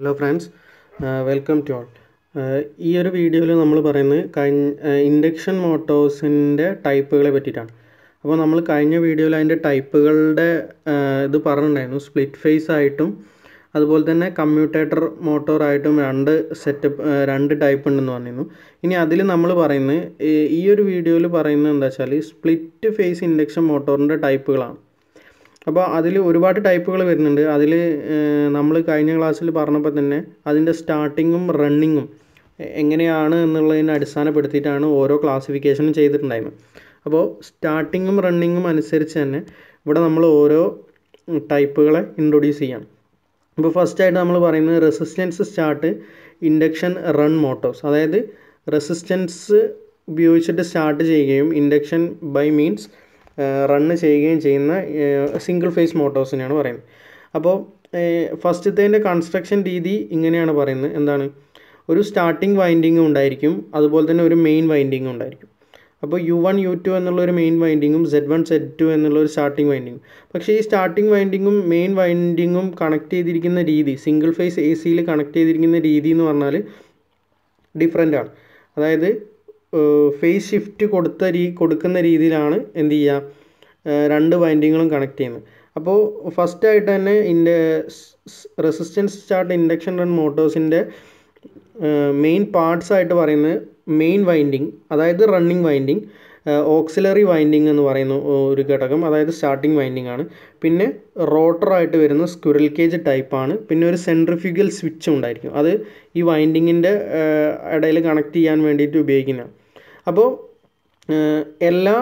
hello friends welcome to all ഈ ഒരു വീഡിയോയിൽ നമ്മൾ പറയുന്നത് കഴിഞ്ഞ ഇൻഡക്ഷൻ മോട്ടോഴ്സിൻ്റെ ടൈപ്പുകളെ പറ്റിയിട്ടാണ് അപ്പോൾ നമ്മൾ കഴിഞ്ഞ വീഡിയോയിൽ അതിൻ്റെ ടൈപ്പുകളുടെ uh, ഇത് പറഞ്ഞിട്ടുണ്ടായിരുന്നു സ്പ്ലിറ്റ് ഫേസ് ആയിട്ടും അതുപോലെ തന്നെ കമ്മ്യൂട്ടേറ്റർ മോട്ടോറായിട്ടും രണ്ട് സെറ്റപ്പ് uh, രണ്ട് ടൈപ്പ് ഉണ്ടെന്ന് പറഞ്ഞിരുന്നു ഇനി അതിൽ നമ്മൾ പറയുന്നത് ഈ ഒരു വീഡിയോയിൽ പറയുന്നത് എന്താ വെച്ചാൽ സ്പ്ലിറ്റ് ഫേസ് ഇൻഡക്ഷൻ മോട്ടോറിൻ്റെ ടൈപ്പുകളാണ് അപ്പോൾ അതിൽ ഒരുപാട് ടൈപ്പുകൾ വരുന്നുണ്ട് അതിൽ നമ്മൾ കഴിഞ്ഞ ക്ലാസ്സിൽ പറഞ്ഞപ്പോൾ തന്നെ അതിൻ്റെ സ്റ്റാർട്ടിങ്ങും റണ്ണിങ്ങും എങ്ങനെയാണ് എന്നുള്ളതിനെ അടിസ്ഥാനപ്പെടുത്തിയിട്ടാണ് ഓരോ ക്ലാസിഫിക്കേഷനും ചെയ്തിട്ടുണ്ടായിരുന്നത് അപ്പോൾ സ്റ്റാർട്ടിങ്ങും റണ്ണിങ്ങും അനുസരിച്ച് തന്നെ ഇവിടെ നമ്മൾ ഓരോ ടൈപ്പുകളെ ഇൻട്രൊഡ്യൂസ് ചെയ്യാം അപ്പോൾ ഫസ്റ്റായിട്ട് നമ്മൾ പറയുന്നത് resistance start induction run motors അതായത് റെസിസ്റ്റൻസ് ഉപയോഗിച്ചിട്ട് സ്റ്റാർട്ട് ചെയ്യുകയും ഇൻഡക്ഷൻ ബൈ മീൻസ് റണ്ണ് ചെയ്യുകയും ചെയ്യുന്ന സിംഗിൾ ഫേസ് മോട്ടോഴ്സിനെയാണ് പറയുന്നത് അപ്പോൾ ഫസ്റ്റത്തേതിൻ്റെ കൺസ്ട്രക്ഷൻ രീതി ഇങ്ങനെയാണ് പറയുന്നത് എന്താണ് ഒരു സ്റ്റാർട്ടിംഗ് വൈൻഡിങ്ങും ഉണ്ടായിരിക്കും അതുപോലെ തന്നെ ഒരു മെയിൻ വൈൻഡിങ്ങും ഉണ്ടായിരിക്കും അപ്പോൾ യു വൺ യു ടു എന്നുള്ള ഒരു മെയിൻ വൈൻഡിങ്ങും സെഡ് വൺ സെഡ് ടു എന്നുള്ള ഒരു സ്റ്റാർട്ടിംഗ് വൈൻഡിങ്ങും പക്ഷേ ഈ സ്റ്റാർട്ടിംഗ് വൈൻഡിങ്ങും മെയിൻ വൈൻഡിങ്ങും കണക്ട് ചെയ്തിരിക്കുന്ന രീതി സിംഗിൾ ഫേസ് എ സിയിൽ കണക്ട് ചെയ്തിരിക്കുന്ന രീതി എന്ന് പറഞ്ഞാൽ ഡിഫറെൻ്റ് ആണ് അതായത് ഫേസ് ഷിഫ്റ്റ് കൊടുത്ത രീ കൊടുക്കുന്ന രീതിയിലാണ് എന്ത് ചെയ്യുക രണ്ട് വൈൻഡിങ്ങുകളും കണക്ട് ചെയ്യുന്നത് അപ്പോൾ ഫസ്റ്റായിട്ട് തന്നെ ഇൻ്റെ റെസിസ്റ്റൻസ് ചാർട്ട് ഇൻഡക്ഷൻ റൺ മോട്ടോഴ്സിൻ്റെ മെയിൻ പാർട്സ് ആയിട്ട് പറയുന്നത് മെയിൻ വൈൻഡിങ് അതായത് റണ്ണിങ് വൈൻഡിങ് ഓക്സിലറി വൈൻഡിങ് എന്ന് പറയുന്ന ഒരു ഘടകം അതായത് സ്റ്റാർട്ടിങ് വൈൻഡിങ് ആണ് പിന്നെ റോട്ടറായിട്ട് വരുന്ന സ്ക്വിറൽ കേജ് ടൈപ്പാണ് പിന്നെ ഒരു സെൻട്രിഫ്യൂഗൽ സ്വിച്ച് ഉണ്ടായിരിക്കും അത് ഈ വൈൻഡിങ്ങിൻ്റെ ഇടയിൽ കണക്ട് ചെയ്യാൻ വേണ്ടിയിട്ട് ഉപയോഗിക്കുന്നതാണ് അപ്പോൾ എല്ലാ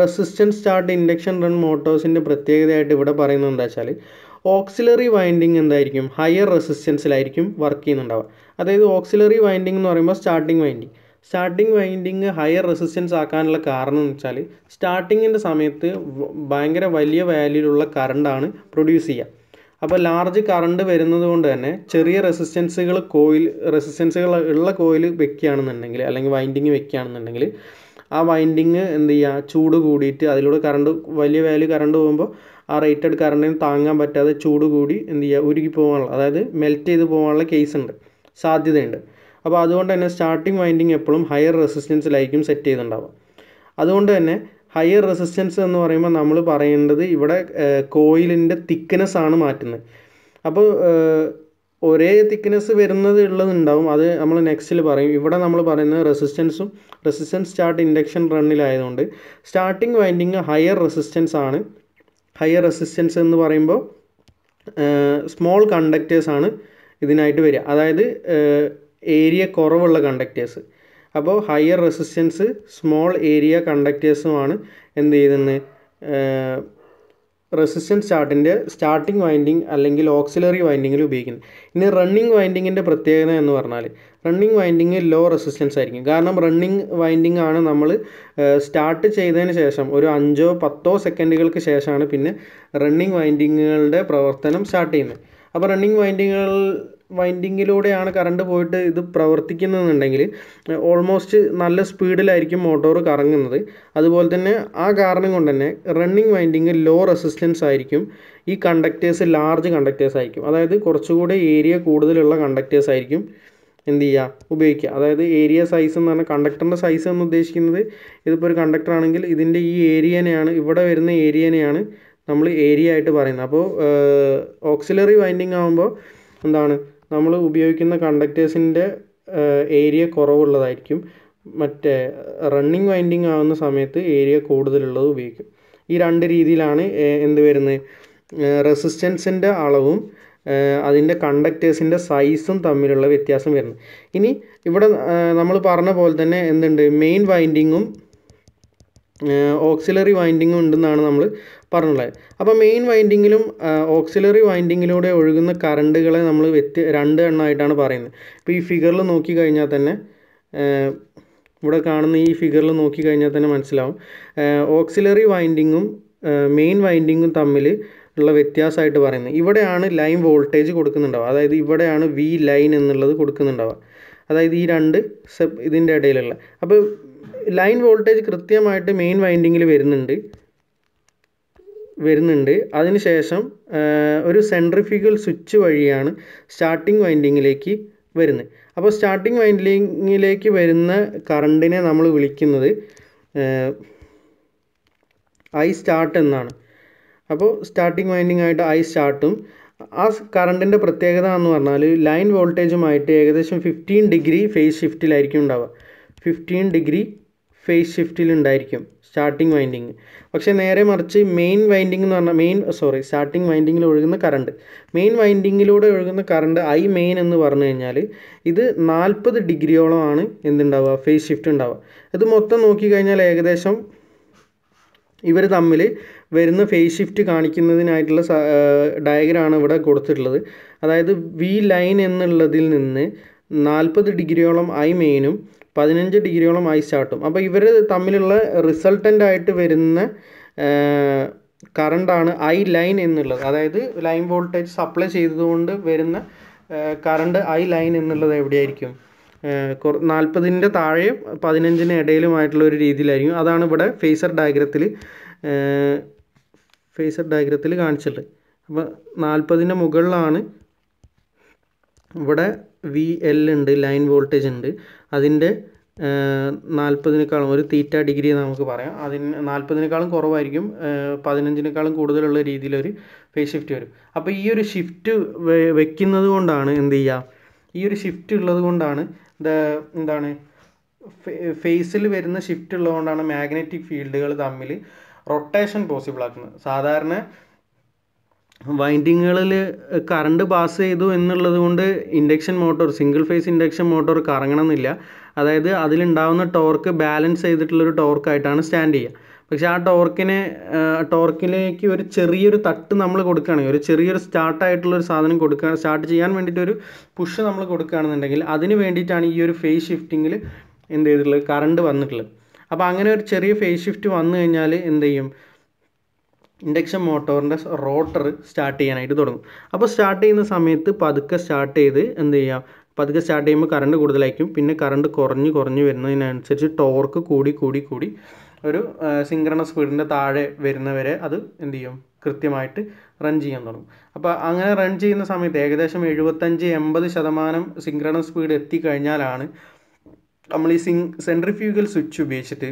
റെസിസ്റ്റൻസ് സ്റ്റാർട്ട് ഇൻഡക്ഷൻ റൺ മോട്ടോഴ്സിൻ്റെ പ്രത്യേകതയായിട്ട് ഇവിടെ പറയുന്നത് എന്താ വെച്ചാൽ ഓക്സിലറി വൈൻഡിങ് എന്തായിരിക്കും ഹയർ റെസിസ്റ്റൻസിലായിരിക്കും വർക്ക് ചെയ്യുന്നുണ്ടാവുക അതായത് ഓക്സിലറി വൈൻഡിങ് എന്ന് പറയുമ്പോൾ starting winding starting winding higher resistance ആക്കാനുള്ള കാരണം എന്ന് വെച്ചാൽ സ്റ്റാർട്ടിങ്ങിൻ്റെ സമയത്ത് ഭയങ്കര വലിയ വാല്യൂലുള്ള കറണ്ടാണ് പ്രൊഡ്യൂസ് ചെയ്യുക അപ്പോൾ ലാർജ് കറണ്ട് വരുന്നത് കൊണ്ട് തന്നെ ചെറിയ റെസിസ്റ്റൻസുകൾ കോയിൽ റെസിസ്റ്റൻസുകൾ ഉള്ള കോയിൽ വെക്കുകയാണെന്നുണ്ടെങ്കിൽ അല്ലെങ്കിൽ വൈൻഡിങ് വെക്കുകയാണെന്നുണ്ടെങ്കിൽ ആ വൈൻഡിങ് എന്ത് ചെയ്യുക ചൂട് കൂടിയിട്ട് അതിലൂടെ കറണ്ട് വലിയ വാല്യൂ കറണ്ട് പോകുമ്പോൾ ആ റേറ്റഡ് കറണ്ടിന് താങ്ങാൻ പറ്റാതെ ചൂട് കൂടി എന്ത് ചെയ്യുക ഉരുകി പോകാനുള്ള അതായത് മെൽറ്റ് ചെയ്ത് പോകാനുള്ള കേസ് ഉണ്ട് സാധ്യതയുണ്ട് അപ്പോൾ അതുകൊണ്ട് തന്നെ സ്റ്റാർട്ടിങ് വൈൻഡിങ് എപ്പോഴും ഹയർ റെസിസ്റ്റൻസിലായിരിക്കും സെറ്റ് ചെയ്തിട്ടുണ്ടാവുക അതുകൊണ്ട് തന്നെ ഹയർ റെസിസ്റ്റൻസ് എന്ന് പറയുമ്പോൾ നമ്മൾ പറയേണ്ടത് ഇവിടെ കോയിലിൻ്റെ തിക്ക്നെസ് ആണ് മാറ്റുന്നത് അപ്പോൾ ഒരേ തിക്ക്നെസ് വരുന്നത് ഉള്ളതുണ്ടാവും അത് നമ്മൾ നെക്സ്റ്റിൽ പറയും ഇവിടെ നമ്മൾ പറയുന്നത് റെസിസ്റ്റൻസും റെസിസ്റ്റൻസ് സ്റ്റാർട്ട് ഇൻഡക്ഷൻ റണ്ണിലായതുകൊണ്ട് സ്റ്റാർട്ടിങ് വൈൻഡിങ് ഹയർ റെസിസ്റ്റൻസ് ആണ് ഹയർ റെസിസ്റ്റൻസ് എന്ന് പറയുമ്പോൾ സ്മോൾ കണ്ടക്റ്റേഴ്സ് ആണ് ഇതിനായിട്ട് വരിക അതായത് ഏരിയ കുറവുള്ള കണ്ടക്റ്റേഴ്സ് അപ്പോൾ ഹയർ റെസിസ്റ്റൻസ് സ്മോൾ ഏരിയ കണ്ടക്ടേഴ്സുമാണ് എന്ത് ചെയ്യുന്നത് റെസിസ്റ്റൻസ് ചാർട്ടിൻ്റെ സ്റ്റാർട്ടിംഗ് വൈൻഡിങ് അല്ലെങ്കിൽ ഓക്സിലറി വൈൻഡിങ്ങിൽ ഉപയോഗിക്കുന്നത് ഇനി റണ്ണിങ് വൈൻഡിങ്ങിൻ്റെ പ്രത്യേകത എന്ന് പറഞ്ഞാൽ റണ്ണിങ് വൈൻഡിങ് ലോ റെസിസ്റ്റൻസ് ആയിരിക്കും കാരണം റണ്ണിങ് വൈൻഡിങ് ആണ് നമ്മൾ സ്റ്റാർട്ട് ചെയ്തതിന് ശേഷം ഒരു അഞ്ചോ പത്തോ സെക്കൻഡുകൾക്ക് ശേഷമാണ് പിന്നെ റണ്ണിങ് വൈൻഡിങ്ങുകളുടെ പ്രവർത്തനം സ്റ്റാർട്ട് ചെയ്യുന്നത് അപ്പോൾ റണ്ണിങ് വൈൻഡിങ്ങുകൾ വൈൻഡിങ്ങിലൂടെയാണ് കറണ്ട് പോയിട്ട് ഇത് പ്രവർത്തിക്കുന്നതെന്നുണ്ടെങ്കിൽ ഓൾമോസ്റ്റ് നല്ല സ്പീഡിലായിരിക്കും മോട്ടോർ കറങ്ങുന്നത് അതുപോലെ തന്നെ ആ കാരണം കൊണ്ട് തന്നെ റണ്ണിങ് വൈൻഡിങ് ലോ റെസിസ്റ്റൻസ് ആയിരിക്കും ഈ കണ്ടക്ടേഴ്സ് ലാർജ് കണ്ടക്ടേഴ്സ് ആയിരിക്കും അതായത് കുറച്ചുകൂടെ ഏരിയ കൂടുതലുള്ള കണ്ടക്ടേഴ്സ് ആയിരിക്കും എന്ത് ചെയ്യുക ഉപയോഗിക്കുക അതായത് ഏരിയ സൈസ് എന്ന് പറഞ്ഞാൽ കണ്ടക്ടറിൻ്റെ സൈസ് എന്ന് ഉദ്ദേശിക്കുന്നത് ഇതിപ്പോൾ ഒരു കണ്ടക്ടർ ആണെങ്കിൽ ഇതിൻ്റെ ഈ ഏരിയനെയാണ് ഇവിടെ വരുന്ന ഏരിയനെയാണ് നമ്മൾ ഏരിയ ആയിട്ട് പറയുന്നത് അപ്പോൾ ഓക്സിലറി വൈൻഡിങ് ആകുമ്പോൾ എന്താണ് നമ്മൾ ഉപയോഗിക്കുന്ന കണ്ടക്ടേഴ്സിൻ്റെ ഏരിയ കുറവുള്ളതായിരിക്കും മറ്റേ റണ്ണിങ് വൈൻഡിങ് ആവുന്ന സമയത്ത് ഏരിയ കൂടുതലുള്ളത് ഉപയോഗിക്കും ഈ രണ്ട് രീതിയിലാണ് എന്ത് വരുന്നത് റെസിസ്റ്റൻസിൻ്റെ അളവും അതിൻ്റെ കണ്ടക്ടേഴ്സിൻ്റെ സൈസും തമ്മിലുള്ള വ്യത്യാസം വരുന്നത് ഇനി ഇവിടെ നമ്മൾ പറഞ്ഞ പോലെ തന്നെ എന്തുണ്ട് മെയിൻ വൈൻഡിങ്ങും ഓക്സിലറി വൈൻഡിങ് ഉണ്ടെന്നാണ് നമ്മൾ പറഞ്ഞുള്ളത് അപ്പോൾ മെയിൻ വൈൻഡിങ്ങിലും ഓക്സിലറി വൈൻഡിങ്ങിലൂടെ ഒഴുകുന്ന കറണ്ടുകളെ നമ്മൾ വ്യത്യ രണ്ട് എണ്ണമായിട്ടാണ് പറയുന്നത് ഇപ്പോൾ ഈ ഫിഗറിൽ നോക്കി കഴിഞ്ഞാൽ തന്നെ ഇവിടെ കാണുന്ന ഈ ഫിഗറിൽ നോക്കി കഴിഞ്ഞാൽ തന്നെ മനസ്സിലാവും ഓക്സിലറി വൈൻഡിങ്ങും മെയിൻ വൈൻഡിങ്ങും തമ്മിൽ ഉള്ള വ്യത്യാസമായിട്ട് പറയുന്നത് ഇവിടെയാണ് ലൈൻ വോൾട്ടേജ് കൊടുക്കുന്നുണ്ടാവുക അതായത് ഇവിടെയാണ് വി ലൈൻ എന്നുള്ളത് കൊടുക്കുന്നുണ്ടാവുക അതായത് ഈ രണ്ട് സെപ് ഇതിൻ്റെ ഇടയിലുള്ള അപ്പോൾ ലൈൻ വോൾട്ടേജ് കൃത്യമായിട്ട് മെയിൻ വൈൻഡിങ്ങിൽ വരുന്നുണ്ട് വരുന്നുണ്ട് അതിനുശേഷം ഒരു സെൻട്രിഫ്യൂഗൽ സ്വിച്ച് വഴിയാണ് സ്റ്റാർട്ടിംഗ് വൈൻഡിങ്ങിലേക്ക് വരുന്നത് അപ്പോൾ സ്റ്റാർട്ടിംഗ് വൈൻഡിങ്ങിലേക്ക് വരുന്ന കറണ്ടിനെ നമ്മൾ വിളിക്കുന്നത് ഐ സ്റ്റാർട്ട് എന്നാണ് അപ്പോൾ സ്റ്റാർട്ടിംഗ് വൈൻഡിങ് ആയിട്ട് ഐ സ്റ്റാർട്ടും ആ കറണ്ടിൻ്റെ പ്രത്യേകത എന്ന് പറഞ്ഞാൽ ലൈൻ വോൾട്ടേജുമായിട്ട് ഏകദേശം ഫിഫ്റ്റീൻ ഡിഗ്രി ഫേസ് ഷിഫ്റ്റിലായിരിക്കും ഉണ്ടാവുക ഫിഫ്റ്റീൻ ഡിഗ്രി ഫേസ് ഷിഫ്റ്റിലുണ്ടായിരിക്കും സ്റ്റാർട്ടിംഗ് വൈൻഡിങ് പക്ഷേ നേരെ മറിച്ച് മെയിൻ വൈൻഡിങ് എന്ന് പറഞ്ഞാൽ മെയിൻ സോറി സ്റ്റാർട്ടിംഗ് വൈൻഡിങ്ങിൽ ഒഴുകുന്ന കറണ്ട് മെയിൻ വൈൻഡിങ്ങിലൂടെ ഒഴുകുന്ന കറണ്ട് ഐ മെയിൻ എന്ന് പറഞ്ഞു കഴിഞ്ഞാൽ ഇത് നാൽപ്പത് ഡിഗ്രിയോളമാണ് എന്തുണ്ടാവുക ഫേസ് ഷിഫ്റ്റ് ഉണ്ടാവുക ഇത് മൊത്തം നോക്കിക്കഴിഞ്ഞാൽ ഏകദേശം ഇവർ തമ്മിൽ വരുന്ന ഫേസ് ഷിഫ്റ്റ് കാണിക്കുന്നതിനായിട്ടുള്ള ഡയഗ്രാണ് ഇവിടെ കൊടുത്തിട്ടുള്ളത് അതായത് വി ലൈൻ എന്നുള്ളതിൽ നിന്ന് നാൽപ്പത് ഡിഗ്രിയോളം ഐ മെയിനും പതിനഞ്ച് ഡിഗ്രിയോളം ഐസ് ആട്ടും അപ്പോൾ ഇവർ തമ്മിലുള്ള ആയിട്ട് വരുന്ന കറണ്ടാണ് ഐ ലൈൻ എന്നുള്ളത് അതായത് ലൈൻ വോൾട്ടേജ് സപ്ലൈ ചെയ്തതുകൊണ്ട് വരുന്ന കറണ്ട് ഐ ലൈൻ എന്നുള്ളത് എവിടെയായിരിക്കും നാൽപ്പതിൻ്റെ താഴെയും പതിനഞ്ചിന് ഇടയിലുമായിട്ടുള്ള ഒരു രീതിയിലായിരിക്കും അതാണ് ഇവിടെ ഫേസർ ഡയഗ്രത്തിൽ ഫേസർ ഡയഗ്രത്തിൽ കാണിച്ചിട്ടുള്ളത് അപ്പോൾ നാൽപ്പതിൻ്റെ മുകളിലാണ് ഇവിടെ വി എൽ ഉണ്ട് ലൈൻ വോൾട്ടേജ് ഉണ്ട് അതിൻ്റെ നാൽപ്പതിനേക്കാളും ഒരു തീറ്റ ഡിഗ്രി നമുക്ക് പറയാം അതിന് നാൽപ്പതിനേക്കാളും കുറവായിരിക്കും പതിനഞ്ചിനേക്കാളും കൂടുതലുള്ള രീതിയിലൊരു ഫേസ് ഷിഫ്റ്റ് വരും അപ്പോൾ ഈ ഒരു ഷിഫ്റ്റ് വെക്കുന്നത് കൊണ്ടാണ് എന്ത് ചെയ്യുക ഈ ഒരു ഷിഫ്റ്റ് ഉള്ളത് കൊണ്ടാണ് എന്താണ് ഫേസിൽ വരുന്ന ഷിഫ്റ്റ് ഉള്ളതുകൊണ്ടാണ് മാഗ്നറ്റിക് ഫീൽഡുകൾ തമ്മിൽ റൊട്ടേഷൻ പോസിബിൾ ആക്കുന്നത് സാധാരണ വൈൻഡിങ്ങുകളിൽ കറണ്ട് പാസ് ചെയ്തു എന്നുള്ളത് കൊണ്ട് induction motor single phase induction motor കറങ്ങണമെന്നില്ല അതായത് അതിലുണ്ടാവുന്ന ടോർക്ക് ബാലൻസ് ചെയ്തിട്ടുള്ളൊരു ടോർക്കായിട്ടാണ് സ്റ്റാൻഡ് ചെയ്യുക പക്ഷേ ആ ടോർക്കിനെ ടോർക്കിലേക്ക് ഒരു ചെറിയൊരു തട്ട് നമ്മൾ കൊടുക്കുകയാണെങ്കിൽ ഒരു ചെറിയൊരു സ്റ്റാർട്ടായിട്ടുള്ളൊരു സാധനം കൊടുക്കുക സ്റ്റാർട്ട് ചെയ്യാൻ വേണ്ടിയിട്ടൊരു പുഷ് നമ്മൾ കൊടുക്കുകയാണെന്നുണ്ടെങ്കിൽ അതിന് വേണ്ടിയിട്ടാണ് ഈ ഒരു ഫേസ് ഷിഫ്റ്റിങ്ങിൽ എന്ത് ചെയ്തിട്ടുള്ളത് കറണ്ട് വന്നിട്ടുള്ളത് അപ്പോൾ അങ്ങനെ ഒരു ചെറിയ ഫേസ് ഷിഫ്റ്റ് വന്നു കഴിഞ്ഞാൽ എന്ത് ചെയ്യും ഇൻഡക്ഷൻ മോട്ടോറിൻ്റെ റോട്ടർ സ്റ്റാർട്ട് ചെയ്യാനായിട്ട് തുടങ്ങും അപ്പോൾ സ്റ്റാർട്ട് ചെയ്യുന്ന സമയത്ത് പതുക്കെ സ്റ്റാർട്ട് ചെയ്ത് എന്ത് ചെയ്യാം പതുക്കെ സ്റ്റാർട്ട് ചെയ്യുമ്പോൾ കറണ്ട് കൂടുതലായിരിക്കും പിന്നെ കറണ്ട് കുറഞ്ഞ് കുറഞ്ഞ് വരുന്നതിനനുസരിച്ച് ടോർക്ക് കൂടി കൂടി കൂടി ഒരു സിംഗ്രണ സ്പീഡിൻ്റെ താഴെ വരുന്നവരെ അത് എന്ത് ചെയ്യും കൃത്യമായിട്ട് റൺ ചെയ്യാൻ തുടങ്ങും അപ്പോൾ അങ്ങനെ റൺ ചെയ്യുന്ന സമയത്ത് ഏകദേശം എഴുപത്തഞ്ച് എൺപത് ശതമാനം സിംഗ്രണ സ്പീഡ് എത്തിക്കഴിഞ്ഞാലാണ് നമ്മൾ ഈ സിങ് സെൻട്രിഫ്യൂഗൽ സ്വിച്ച് ഉപയോഗിച്ചിട്ട്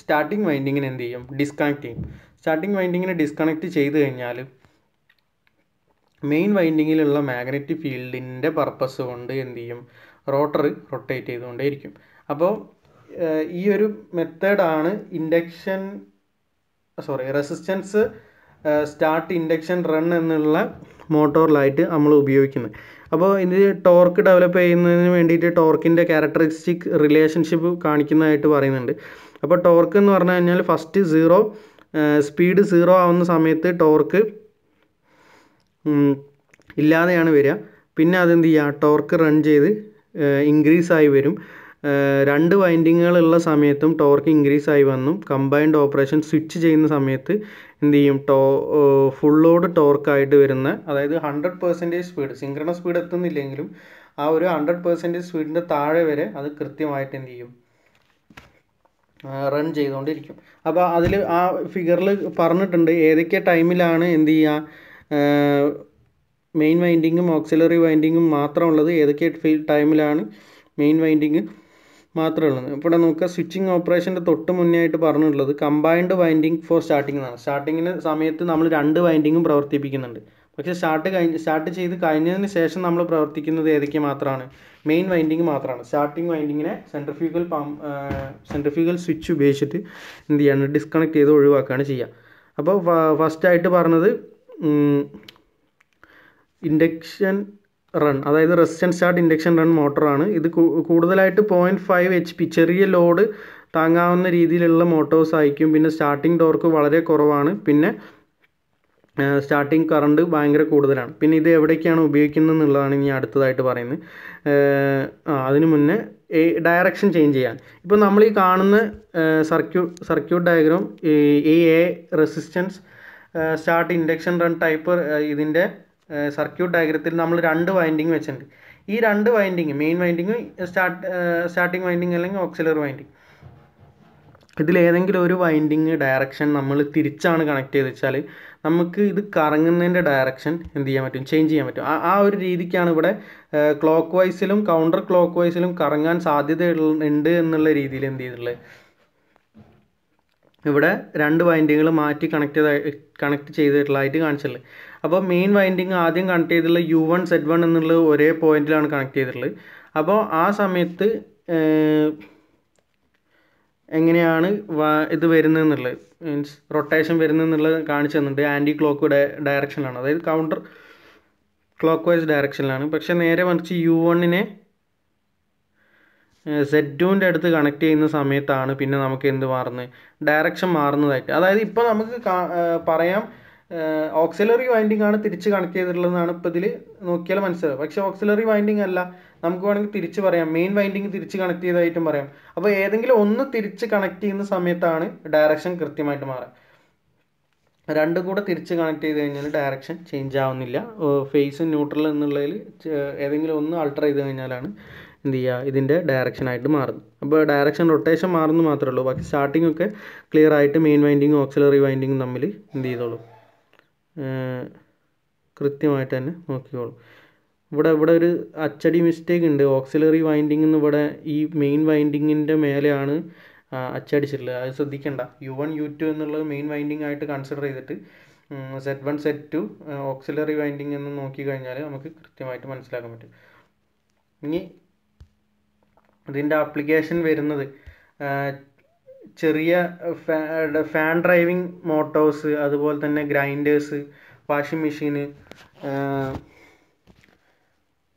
സ്റ്റാർട്ടിങ് വൈൻഡിങ്ങിനെ എന്ത് ചെയ്യും ഡിസ്കണക്ട് ചെയ്യും സ്റ്റാർട്ടിങ് വൈൻഡിങ്ങിനെ ഡിസ്കണക്ട് ചെയ്ത് കഴിഞ്ഞാൽ മെയിൻ വൈൻഡിങ്ങിലുള്ള മാഗ്നറ്റിക് ഫീൽഡിൻ്റെ പർപ്പസ് കൊണ്ട് എന്ത് ചെയ്യും റോട്ടർ റൊട്ടേറ്റ് ചെയ്തുകൊണ്ടേയിരിക്കും അപ്പോൾ ഈ ഒരു മെത്തേഡാണ് induction sorry resistance start induction run എന്നുള്ള മോട്ടോറിലായിട്ട് നമ്മൾ ഉപയോഗിക്കുന്നത് അപ്പോൾ ഇത് ടോർക്ക് ഡെവലപ്പ് ചെയ്യുന്നതിന് വേണ്ടിയിട്ട് ടോർക്കിൻ്റെ ക്യാരക്ടറിസ്റ്റിക് റിലേഷൻഷിപ്പ് കാണിക്കുന്നതായിട്ട് പറയുന്നുണ്ട് അപ്പോൾ ടോർക്ക് എന്ന് പറഞ്ഞു കഴിഞ്ഞാൽ ഫസ്റ്റ് സീറോ സ്പീഡ് സീറോ ആവുന്ന സമയത്ത് ടോർക്ക് ഇല്ലാതെയാണ് വരിക പിന്നെ അതെന്ത് ചെയ്യുക ടോർക്ക് റൺ ചെയ്ത് ഇൻക്രീസ് ആയി വരും രണ്ട് വൈൻഡിങ്ങുകളുള്ള സമയത്തും ടോർക്ക് ഇൻക്രീസ് ആയി വന്നു കംബൈൻഡ് ഓപ്പറേഷൻ സ്വിച്ച് ചെയ്യുന്ന സമയത്ത് എന്ത് ചെയ്യും ടോ ഫുൾ ലോഡ് ടോർക്കായിട്ട് വരുന്ന അതായത് hundred percentage speed synchronous speed എത്തുന്നില്ലെങ്കിലും ആ ഒരു ഹൺഡ്രഡ് പെർസെൻറ്റേജ് സ്പീഡിൻ്റെ താഴെ വരെ അത് കൃത്യമായിട്ട് എന്ത് ചെയ്യും റൺ ചെയ്തുകൊണ്ടിരിക്കും അപ്പോൾ അതിൽ ആ ഫിഗറിൽ പറഞ്ഞിട്ടുണ്ട് ഏതൊക്കെ ടൈമിലാണ് എന്ത് ചെയ്യുക മെയിൻ വൈൻഡിങ്ങും ഓക്സിലറി വൈൻഡിങ്ങും മാത്രമുള്ളത് ഏതൊക്കെ ടൈമിലാണ് മെയിൻ വൈൻഡിങ് മാത്രമേ ഉള്ളൂ ഇവിടെ നോക്കുക സ്വിച്ചിങ് ഓപ്പറേഷൻ്റെ തൊട്ട് മുന്നേ ആയിട്ട് പറഞ്ഞിട്ടുള്ളത് കമ്പൈൻഡ് വൈൻഡിങ് ഫോർ സ്റ്റാർട്ടിംഗ് എന്നാണ് സ്റ്റാർട്ടിങ്ങിന് സമയത്ത് നമ്മൾ രണ്ട് വൈൻഡിങ്ങും പ്രവർത്തിപ്പിക്കുന്നുണ്ട് പക്ഷേ സ്റ്റാർട്ട് കഴിഞ്ഞ് സ്റ്റാർട്ട് ചെയ്ത് കഴിഞ്ഞതിന് ശേഷം നമ്മൾ പ്രവർത്തിക്കുന്നത് ഏതൊക്കെ മാത്രമാണ് മെയിൻ വൈൻഡിങ് മാത്രമാണ് സ്റ്റാർട്ടിങ് വൈൻഡിങ്ങിനെ സെൻട്രിഫ്യൂഗൽ പമ്പ് സെൻട്രിഫ്യൂഗൽ സ്വിച്ച് ഉപയോഗിച്ചിട്ട് എന്ത് ചെയ്യാണ് ഡിസ്കണക്ട് ചെയ്ത് ഒഴിവാക്കുകയാണ് ചെയ്യുക അപ്പോൾ ഫസ്റ്റായിട്ട് പറഞ്ഞത് ഇൻഡക്ഷൻ റൺ അതായത് റെസിസ്റ്റൻസ് സ്റ്റാർട്ട് ഇൻഡക്ഷൻ റൺ മോട്ടറാണ് ഇത് കൂടുതലായിട്ട് പോയിൻറ്റ് ഫൈവ് എച്ച് പി ചെറിയ ലോഡ് താങ്ങാവുന്ന രീതിയിലുള്ള മോട്ടോഴ്സ് ആയിരിക്കും പിന്നെ സ്റ്റാർട്ടിംഗ് ടോർക്ക് വളരെ കുറവാണ് പിന്നെ സ്റ്റാർട്ടിംഗ് കറണ്ട് ഭയങ്കര കൂടുതലാണ് പിന്നെ ഇത് എവിടേക്കാണ് ഉപയോഗിക്കുന്നത് എന്നുള്ളതാണ് ഇനി അടുത്തതായിട്ട് പറയുന്നത് അതിനു മുന്നേ ഡയറക്ഷൻ ചേഞ്ച് ചെയ്യാൻ ഇപ്പോൾ നമ്മൾ ഈ കാണുന്ന സർക്യൂട്ട് സർക്യൂട്ട് ഡയഗ്രാം ഈ A resistance start induction run type ഇതിൻ്റെ സർക്യൂട്ട് ഡയഗ്രത്തിൽ നമ്മൾ രണ്ട് വൈൻഡിങ് വെച്ചിട്ടുണ്ട് ഈ രണ്ട് winding main winding start starting winding അല്ലെങ്കിൽ ഓക്സിലർ വൈൻഡിങ് ഇതിലേതെങ്കിലും ഒരു വൈൻഡിങ് ഡയറക്ഷൻ നമ്മൾ തിരിച്ചാണ് കണക്ട് ചെയ്ത് വെച്ചാൽ നമുക്ക് ഇത് കറങ്ങുന്നതിൻ്റെ ഡയറക്ഷൻ എന്ത് ചെയ്യാൻ പറ്റും ചേഞ്ച് ചെയ്യാൻ പറ്റും ആ ഒരു രീതിക്കാണ് ഇവിടെ ക്ലോക്ക് വൈസിലും കൗണ്ടർ ക്ലോക്ക് വൈസിലും കറങ്ങാൻ സാധ്യത ഉണ്ട് എന്നുള്ള രീതിയിൽ എന്ത് ചെയ്തിട്ടുള്ളത് ഇവിടെ രണ്ട് വൈൻഡിങ്ങുകൾ മാറ്റി കണക്ട് കണക്ട് ചെയ്തിട്ടുള്ളതായിട്ട് കാണിച്ചിട്ടുള്ളത് അപ്പോൾ മെയിൻ വൈൻഡിങ് ആദ്യം കണക്ട് ചെയ്തിട്ടുള്ള യു വൺ സെറ്റ് വൺ എന്നുള്ള ഒരേ പോയിന്റിലാണ് കണക്ട് ചെയ്തിട്ടുള്ളത് അപ്പോൾ ആ സമയത്ത് എങ്ങനെയാണ് ഇത് വരുന്നതെന്നുള്ളത് മീൻസ് റൊട്ടേഷൻ വരുന്നതെന്നുള്ളത് കാണിച്ചു തന്നിട്ട് ആൻറ്റി ക്ലോക്ക് ഡയറക്ഷനിലാണ് അതായത് കൗണ്ടർ ക്ലോക്ക് വൈസ് ഡയറക്ഷനിലാണ് പക്ഷേ നേരെ മറിച്ച് യു വണ്ണിനെ സെറ്റ് ടുവിൻ്റെ അടുത്ത് കണക്ട് ചെയ്യുന്ന സമയത്താണ് പിന്നെ നമുക്ക് എന്ത് മാറുന്നത് ഡയറക്ഷൻ മാറുന്നതായിട്ട് അതായത് ഇപ്പോൾ നമുക്ക് പറയാം ഓക്സിലറി വൈൻഡിങ് ആണ് തിരിച്ച് കണക്ട് ചെയ്തിട്ടുള്ളതെന്നാണ് ഇപ്പം ഇതിൽ നോക്കിയാൽ മനസ്സിലാവും പക്ഷേ ഓക്സിലറി വൈൻഡിങ് അല്ല നമുക്ക് വേണമെങ്കിൽ തിരിച്ച് പറയാം മെയിൻ വൈൻഡിങ് തിരിച്ച് കണക്ട് ചെയ്തതായിട്ടും പറയാം അപ്പോൾ ഏതെങ്കിലും ഒന്ന് തിരിച്ച് കണക്ട് ചെയ്യുന്ന സമയത്താണ് ഡയറക്ഷൻ കൃത്യമായിട്ട് മാറുക രണ്ടും കൂടെ തിരിച്ച് കണക്ട് ചെയ്ത് കഴിഞ്ഞാൽ ഡയറക്ഷൻ ചേഞ്ച് ആവുന്നില്ല ഫേസ് ന്യൂട്രൽ എന്നുള്ളതിൽ ഏതെങ്കിലും ഒന്ന് ആൾട്ടർ ചെയ്ത് കഴിഞ്ഞാലാണ് എന്ത് ചെയ്യുക ഇതിൻ്റെ ഡയറക്ഷനായിട്ട് മാറുന്നത് അപ്പോൾ ഡയറക്ഷൻ റൊട്ടേഷൻ മാറുന്നു മാത്രമേ ഉള്ളൂ ബാക്കി സ്റ്റാർട്ടിംഗ് ഒക്കെ ക്ലിയർ ആയിട്ട് മെയിൻ വൈൻഡിങ്ങും ഓക്സിലറി വൈൻഡിങ്ങും തമ്മിൽ എന്ത് ചെയ്തോളൂ കൃത്യമായിട്ട് തന്നെ നോക്കിക്കോളും ഇവിടെ ഇവിടെ ഒരു അച്ചടി മിസ്റ്റേക്ക് ഉണ്ട് ഓക്സിലറി വൈൻഡിംഗ് എന്ന് ഇവിടെ ഈ മെയിൻ വൈൻഡിങ്ങിൻ്റെ മേലെയാണ് അച്ചടിച്ചിട്ടുള്ളത് അത് ശ്രദ്ധിക്കേണ്ട യു വൺ യു ടു എന്നുള്ളത് മെയിൻ വൈൻഡിംഗ് ആയിട്ട് കൺസിഡർ ചെയ്തിട്ട് set one set two auxiliary winding എന്ന് നോക്കിക്കഴിഞ്ഞാൽ നമുക്ക് കൃത്യമായിട്ട് മനസ്സിലാക്കാൻ പറ്റും ഇനി ഇതിൻ്റെ ആപ്ലിക്കേഷൻ വരുന്നത് ചെറിയ ഫാൻ ഡ്രൈവിംഗ് മോട്ടോഴ്സ് അതുപോലെ തന്നെ ഗ്രൈൻഡേഴ്സ് വാഷിംഗ് മെഷീന്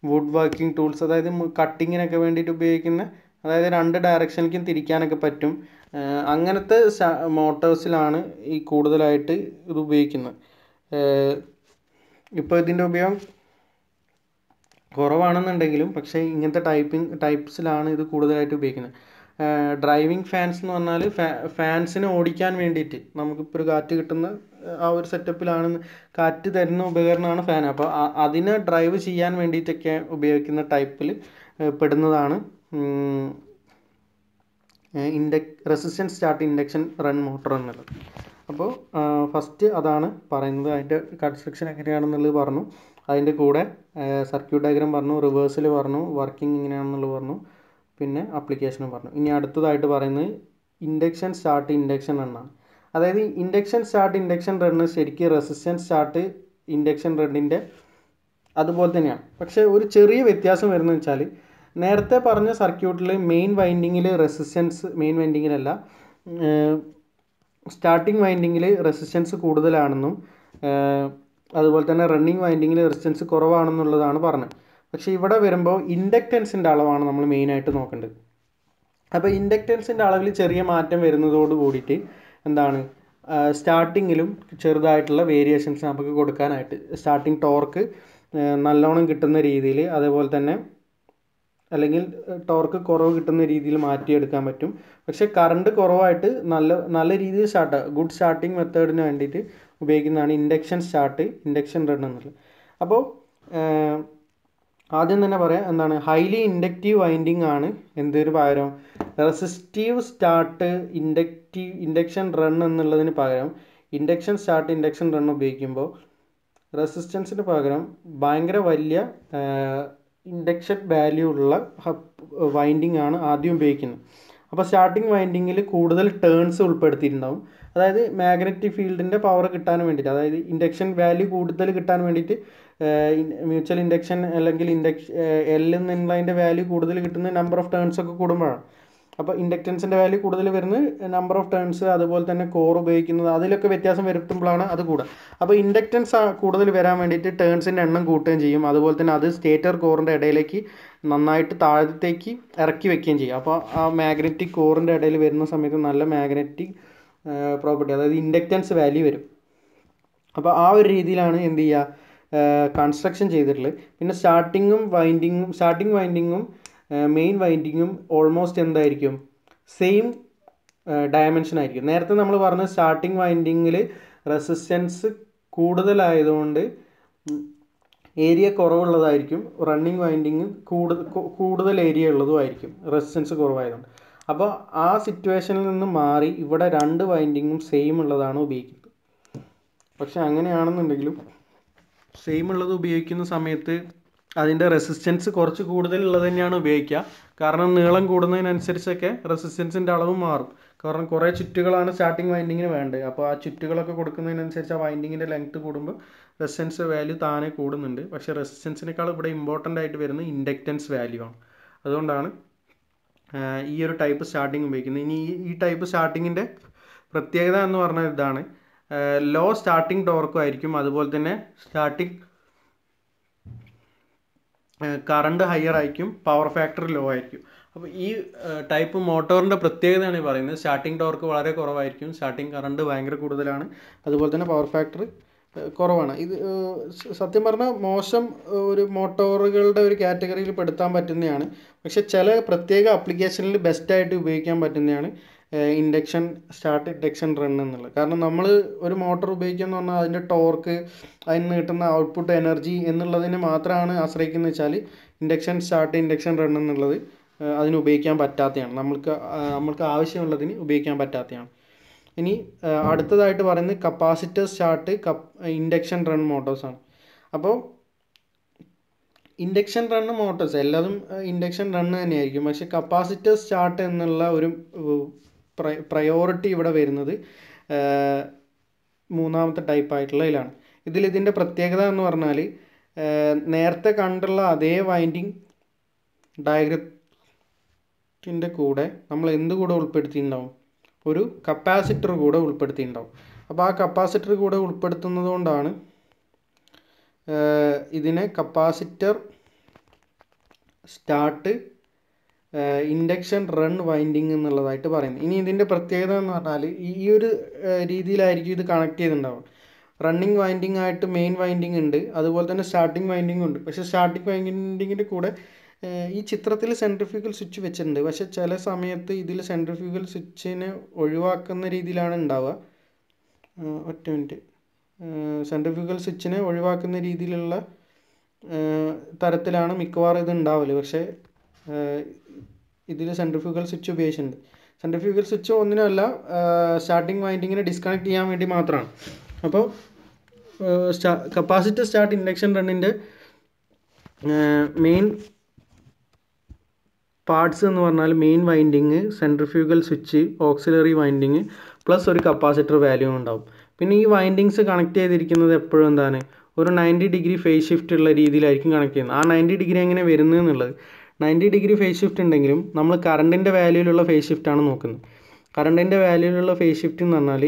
വുഡ് വർക്കിംഗ് ടൂൾസ് അതായത് കട്ടിങ്ങിനൊക്കെ വേണ്ടിയിട്ട് ഉപയോഗിക്കുന്ന അതായത് രണ്ട് ഡയറക്ഷനിലേക്കും തിരിക്കാനൊക്കെ പറ്റും അങ്ങനത്തെ മോട്ടോഴ്സിലാണ് ഈ കൂടുതലായിട്ട് ഇത് ഉപയോഗിക്കുന്നത് ഇപ്പോൾ ഇതിൻ്റെ ഉപയോഗം കുറവാണെന്നുണ്ടെങ്കിലും പക്ഷേ ഇങ്ങനത്തെ ടൈപ്പിംഗ് ടൈപ്സിലാണ് ഇത് കൂടുതലായിട്ട് ഉപയോഗിക്കുന്നത് ഡ്രൈവിംഗ് ഫാൻസ് എന്ന് പറഞ്ഞാൽ ഫാൻസിനെ ഓടിക്കാൻ വേണ്ടിയിട്ട് നമുക്കിപ്പോൾ ഒരു കാറ്റ് കിട്ടുന്ന ആ ഒരു സെറ്റപ്പിലാണ് കാറ്റ് തരുന്ന ഉപകരണമാണ് ഫാൻ അപ്പോൾ അതിനെ ഡ്രൈവ് ചെയ്യാൻ വേണ്ടിയിട്ടൊക്കെ ഉപയോഗിക്കുന്ന ടൈപ്പിൽ പെടുന്നതാണ് ഇൻഡക് resistance start induction run motor എന്നുള്ളത് അപ്പോൾ ഫസ്റ്റ് അതാണ് പറയുന്നത് അതിൻ്റെ കൺസ്ട്രക്ഷൻ എങ്ങനെയാണെന്നുള്ളത് പറഞ്ഞു അതിൻ്റെ കൂടെ സർക്യൂട്ട് ഡയഗ്രാം പറഞ്ഞു റിവേഴ്സിൽ പറഞ്ഞു വർക്കിംഗ് ഇങ്ങനെയാണെന്നുള്ളത് പറഞ്ഞു പിന്നെ അപ്ലിക്കേഷനും പറഞ്ഞു ഇനി അടുത്തതായിട്ട് പറയുന്നത് ഇൻഡക്ഷൻ സ്റ്റാർട്ട് ഇൻഡക്ഷൻ റണ്ണാണ് അതായത് ഇൻഡക്ഷൻ സ്റ്റാർട്ട് ഇൻഡക്ഷൻ റണ്ണ് ശരിക്കും റെസിസ്റ്റൻസ് സ്റ്റാർട്ട് ഇൻഡക്ഷൻ റണ്ണിൻ്റെ അതുപോലെ തന്നെയാണ് പക്ഷേ ഒരു ചെറിയ വ്യത്യാസം വരുന്നത് വെച്ചാൽ നേരത്തെ പറഞ്ഞ സർക്യൂട്ടിൽ മെയിൻ വൈൻഡിങ്ങിൽ റെസിസ്റ്റൻസ് മെയിൻ വൈൻഡിങ്ങിലല്ല സ്റ്റാർട്ടിങ് വൈൻഡിങ്ങിൽ റെസിസ്റ്റൻസ് കൂടുതലാണെന്നും അതുപോലെ തന്നെ റണ്ണിങ് വൈൻഡിങ്ങിൽ റെസിസ്റ്റൻസ് കുറവാണെന്നുള്ളതാണ് പറഞ്ഞത് പക്ഷേ ഇവിടെ വരുമ്പോൾ ഇൻഡക്റ്റൻസിൻ്റെ അളവാണ് നമ്മൾ മെയിനായിട്ട് നോക്കേണ്ടത് അപ്പോൾ ഇൻഡക്റ്റൻസിൻ്റെ അളവിൽ ചെറിയ മാറ്റം വരുന്നതോട് കൂടിയിട്ട് എന്താണ് സ്റ്റാർട്ടിങ്ങിലും ചെറുതായിട്ടുള്ള വേരിയേഷൻസ് നമുക്ക് കൊടുക്കാനായിട്ട് സ്റ്റാർട്ടിങ് ടോർക്ക് നല്ലോണം കിട്ടുന്ന രീതിയിൽ അതേപോലെ തന്നെ അല്ലെങ്കിൽ ടോർക്ക് കുറവ് കിട്ടുന്ന രീതിയിൽ മാറ്റിയെടുക്കാൻ പറ്റും പക്ഷേ കറണ്ട് കുറവായിട്ട് നല്ല നല്ല രീതിയിൽ സ്റ്റാർട്ട് ഗുഡ് സ്റ്റാർട്ടിങ് മെത്തേഡിന് വേണ്ടിയിട്ട് ഉപയോഗിക്കുന്നതാണ് ഇൻഡക്ഷൻ സ്റ്റാർട്ട് ഇൻഡക്ഷൻ റൺ എന്നുള്ളത് അപ്പോൾ ആദ്യം തന്നെ പറയാം എന്താണ് ഹൈലി ഇൻഡക്റ്റീവ് വൈൻഡിങ് ആണ് എന്തൊരു പകരം resistive start inductive induction run എന്നുള്ളതിന് പകരം ഇൻഡക്ഷൻ സ്റ്റാർട്ട് ഇൻഡക്ഷൻ റൺ ഉപയോഗിക്കുമ്പോൾ റെസിസ്റ്റൻസിന് പകരം ഭയങ്കര വലിയ ഇൻഡക്ഷൻ വാല്യൂ ഉള്ള വൈൻഡിങ് ആണ് ആദ്യം ഉപയോഗിക്കുന്നത് അപ്പോൾ സ്റ്റാർട്ടിങ് വൈൻഡിങ്ങിൽ കൂടുതൽ ടേൺസ് ഉൾപ്പെടുത്തിയിട്ടുണ്ടാവും അതായത് മാഗ്നറ്റിക് ഫീൽഡിൻ്റെ പവർ കിട്ടാൻ വേണ്ടിയിട്ട് അതായത് ഇൻഡക്ഷൻ വാല്യൂ കൂടുതൽ കിട്ടാൻ വേണ്ടിയിട്ട് മ്യൂച്വൽ ഇൻഡക്ഷൻ അല്ലെങ്കിൽ ഇൻഡക്ഷൻ എൽ അതിൻ്റെ വാല്യൂ കൂടുതൽ കിട്ടുന്ന നമ്പർ ഓഫ് ടേൺസ് ഒക്കെ കൂടുമ്പോഴാണ് അപ്പോൾ ഇൻഡക്റ്റൻസിൻ്റെ വാല്യൂ കൂടുതൽ വരുന്നത് നമ്പർ ഓഫ് ടേൺസ് അതുപോലെ തന്നെ കോർ ഉപയോഗിക്കുന്നത് അതിലൊക്കെ വ്യത്യാസം വരുത്തുമ്പോഴാണ് അത് കൂടുക അപ്പോൾ ഇൻഡക്റ്റൻസ് കൂടുതൽ വരാൻ വേണ്ടിയിട്ട് ടേൺസിൻ്റെ എണ്ണം കൂട്ടുകയും ചെയ്യും അതുപോലെ തന്നെ അത് സ്റ്റേറ്റർ കോറിൻ്റെ ഇടയിലേക്ക് നന്നായിട്ട് താഴത്തേക്ക് ഇറക്കി വെക്കുകയും ചെയ്യും അപ്പോൾ ആ മാഗ്നറ്റിക് കോറിൻ്റെ ഇടയിൽ വരുന്ന സമയത്ത് നല്ല മാഗ്നറ്റിക് പ്രോപ്പർട്ടി അതായത് ഇൻഡക്റ്റൻസ് വാല്യൂ വരും അപ്പോൾ ആ ഒരു രീതിയിലാണ് എന്ത് ചെയ്യുക കൺസ്ട്രക്ഷൻ ചെയ്തിട്ടുള്ളത് പിന്നെ സ്റ്റാർട്ടിങ്ങും വൈൻഡിങ്ങും സ്റ്റാർട്ടിങ് വൈൻഡിങ്ങും മെയിൻ വൈൻഡിങ്ങും ഓൾമോസ്റ്റ് എന്തായിരിക്കും സെയിം ഡയമെൻഷൻ ആയിരിക്കും നേരത്തെ നമ്മൾ പറഞ്ഞ സ്റ്റാർട്ടിങ് വൈൻഡിങ്ങിൽ റെസിസ്റ്റൻസ് കൂടുതലായതുകൊണ്ട് ഏരിയ കുറവുള്ളതായിരിക്കും റണ്ണിങ് വൈൻഡിങ് കൂടുതൽ കൂടുതൽ ഏരിയ ഉള്ളതുമായിരിക്കും റെസിസ്റ്റൻസ് കുറവായതുകൊണ്ട് അപ്പോൾ ആ സിറ്റുവേഷനിൽ നിന്ന് മാറി ഇവിടെ രണ്ട് വൈൻഡിങ്ങും സെയിം ഉള്ളതാണ് ഉപയോഗിക്കുന്നത് പക്ഷെ അങ്ങനെയാണെന്നുണ്ടെങ്കിലും സെയിം ഉള്ളത് ഉപയോഗിക്കുന്ന സമയത്ത് അതിൻ്റെ റെസിസ്റ്റൻസ് കുറച്ച് ഉള്ളത് തന്നെയാണ് ഉപയോഗിക്കുക കാരണം നീളം കൂടുന്നതിനനുസരിച്ചൊക്കെ റെസിസ്റ്റൻസിൻ്റെ അളവ് മാറും കാരണം കുറേ ചുറ്റുകളാണ് സ്റ്റാർട്ടിങ് വൈൻഡിങ്ങിന് വേണ്ടത് അപ്പോൾ ആ ചുറ്റുകളൊക്കെ കൊടുക്കുന്നതിനനുസരിച്ച് ആ വൈൻഡിങ്ങിൻ്റെ ലെങ്ത് കൂടുമ്പോൾ റെസിസ്റ്റൻസ് വാല്യൂ താനേ കൂടുന്നുണ്ട് പക്ഷേ റെസിസ്റ്റൻസിനേക്കാൾ ഇവിടെ ഇമ്പോർട്ടൻ്റ് ആയിട്ട് വരുന്നത് ഇൻഡക്റ്റൻസ് വാല്യൂ ആണ് അതുകൊണ്ടാണ് ഈ ഒരു ടൈപ്പ് സ്റ്റാർട്ടിങ് ഉപയോഗിക്കുന്നത് ഇനി ഈ ടൈപ്പ് സ്റ്റാർട്ടിങ്ങിൻ്റെ പ്രത്യേകത എന്ന് പറഞ്ഞ ഇതാണ് ലോ സ്റ്റാർട്ടിംഗ് ടോർക്കും ആയിരിക്കും അതുപോലെ തന്നെ സ്റ്റാർട്ടിംഗ് കറണ്ട് ഹയർ ആയിരിക്കും പവർ ഫാക്ടർ ലോ ആയിരിക്കും അപ്പോൾ ഈ ടൈപ്പ് മോട്ടോറിൻ്റെ പ്രത്യേകതയാണ് ഈ പറയുന്നത് സ്റ്റാർട്ടിംഗ് ടോർക്ക് വളരെ കുറവായിരിക്കും സ്റ്റാർട്ടിംഗ് കറണ്ട് ഭയങ്കര കൂടുതലാണ് അതുപോലെ തന്നെ പവർ ഫാക്ടർ കുറവാണ് ഇത് സത്യം പറഞ്ഞാൽ മോശം ഒരു മോട്ടോറുകളുടെ ഒരു കാറ്റഗറിയിൽ പെടുത്താൻ പറ്റുന്നതാണ് പക്ഷേ ചില പ്രത്യേക ആപ്ലിക്കേഷനിൽ ബെസ്റ്റായിട്ട് ഉപയോഗിക്കാൻ പറ്റുന്നതാണ് ഇൻഡക്ഷൻ സ്റ്റാർട്ട് ഇൻഡക്ഷൻ റൺ എന്നുള്ളത് കാരണം നമ്മൾ ഒരു മോട്ടോർ ഉപയോഗിക്കുക എന്ന് പറഞ്ഞാൽ അതിൻ്റെ ടോർക്ക് അതിന് നിന്ന് കിട്ടുന്ന ഔട്ട്പുട്ട് എനർജി എന്നുള്ളതിനെ മാത്രമാണ് ആശ്രയിക്കുന്നത് വെച്ചാൽ ഇൻഡക്ഷൻ സ്റ്റാർട്ട് ഇൻഡക്ഷൻ റൺ എന്നുള്ളത് അതിന് ഉപയോഗിക്കാൻ പറ്റാത്തതാണ് നമ്മൾക്ക് നമ്മൾക്ക് ആവശ്യമുള്ളതിന് ഉപയോഗിക്കാൻ പറ്റാത്തതാണ് ഇനി അടുത്തതായിട്ട് പറയുന്നത് capacitor start cap induction run മോട്ടോഴ്സാണ് അപ്പോൾ ഇൻഡക്ഷൻ റണ്ണ് മോട്ടോഴ്സ് എല്ലാതും ഇൻഡക്ഷൻ റണ്ണ് തന്നെയായിരിക്കും പക്ഷേ കപ്പാസിറ്റർ സ്റ്റാർട്ട് എന്നുള്ള ഒരു പ്രയോറിറ്റി ഇവിടെ വരുന്നത് മൂന്നാമത്തെ ടൈപ്പായിട്ടുള്ള ഇതിലാണ് ഇതിൽ ഇതിൻ്റെ പ്രത്യേകത എന്ന് പറഞ്ഞാൽ നേരത്തെ കണ്ടുള്ള അതേ വൈൻഡിങ് ഡയഗ്രത്തിൻ്റെ കൂടെ നമ്മൾ എന്ത് കൂടെ ഉൾപ്പെടുത്തിയിട്ടുണ്ടാവും ഒരു കപ്പാസിറ്റർ കൂടെ ഉൾപ്പെടുത്തിയിട്ടുണ്ടാവും അപ്പോൾ ആ കപ്പാസിറ്റർ കൂടെ ഉൾപ്പെടുത്തുന്നത് കൊണ്ടാണ് ഇതിനെ capacitor start induction run winding എന്നുള്ളതായിട്ട് പറയുന്നത് ഇനി ഇതിൻ്റെ പ്രത്യേകത എന്ന് പറഞ്ഞാൽ ഈ ഒരു രീതിയിലായിരിക്കും ഇത് കണക്ട് ചെയ്തിട്ടുണ്ടാവുക റണ്ണിങ് വൈൻഡിങ് ആയിട്ട് മെയിൻ വൈൻഡിങ് ഉണ്ട് അതുപോലെ തന്നെ സ്റ്റാർട്ടിങ് വൈൻഡിങ് ഉണ്ട് പക്ഷേ സ്റ്റാർട്ടിങ് വൈൻഡിങ്ങിൻ്റെ കൂടെ ഈ ചിത്രത്തിൽ സെൻട്രിഫ്യൂഗൽ സ്വിച്ച് വെച്ചിട്ടുണ്ട് പക്ഷെ ചില സമയത്ത് ഇതിൽ സെൻട്രിഫ്യൂഗൽ സ്വിച്ചിനെ ഒഴിവാക്കുന്ന രീതിയിലാണ് ഉണ്ടാവുക ഒറ്റ മിനിറ്റ് സെൻട്രിഫ്യൂഗൽ സ്വിച്ചിനെ ഒഴിവാക്കുന്ന രീതിയിലുള്ള തരത്തിലാണ് മിക്കവാറും ഇത് ഉണ്ടാവല് പക്ഷേ ഇതിൽ സെൻട്രിഫ്യൂഗൽ സ്വിച്ച് ഉപയോഗിച്ചിട്ടുണ്ട് സെൻട്രിഫ്യൂഗൽ സ്വിച്ച് ഒന്നിനല്ല സ്റ്റാർട്ടിങ് വൈൻഡിങ്ങിനെ ഡിസ്കണക്ട് ചെയ്യാൻ വേണ്ടി മാത്രമാണ് അപ്പോൾ കപ്പാസിറ്റർ സ്റ്റാർട്ട് ഇൻഡക്ഷൻ റണ്ണിൻ്റെ മെയിൻ പാർട്സ് എന്ന് പറഞ്ഞാൽ main winding centrifugal switch auxiliary winding plus ഒരു കപ്പാസിറ്റർ വാല്യൂ ഉണ്ടാവും പിന്നെ ഈ വൈൻഡിങ്സ് കണക്ട് ചെയ്തിരിക്കുന്നത് എപ്പോഴും എന്താണ് ഒരു നയൻറ്റി ഡിഗ്രി ഫേസ് ഷിഫ്റ്റ് ഉള്ള രീതിയിലായിരിക്കും കണക്ട് ചെയ്യുന്നത് ആ നയൻറ്റി ഡിഗ്രി എങ്ങനെ വരുന്നത് എന്നുള്ളത് നയൻറ്റി ഡിഗ്രി ഫേസ് ഷിഫ്റ്റ് ഉണ്ടെങ്കിലും നമ്മൾ കറണ്ടിൻ്റെ വാല്യൂലുള്ള ഫേസ് ഷിഫ്റ്റാണ് നോക്കുന്നത് കറണ്ടിൻ്റെ വാല്യൂലുള്ള ഫേസ് ഷിഫ്റ്റ് എന്ന് പറഞ്ഞാൽ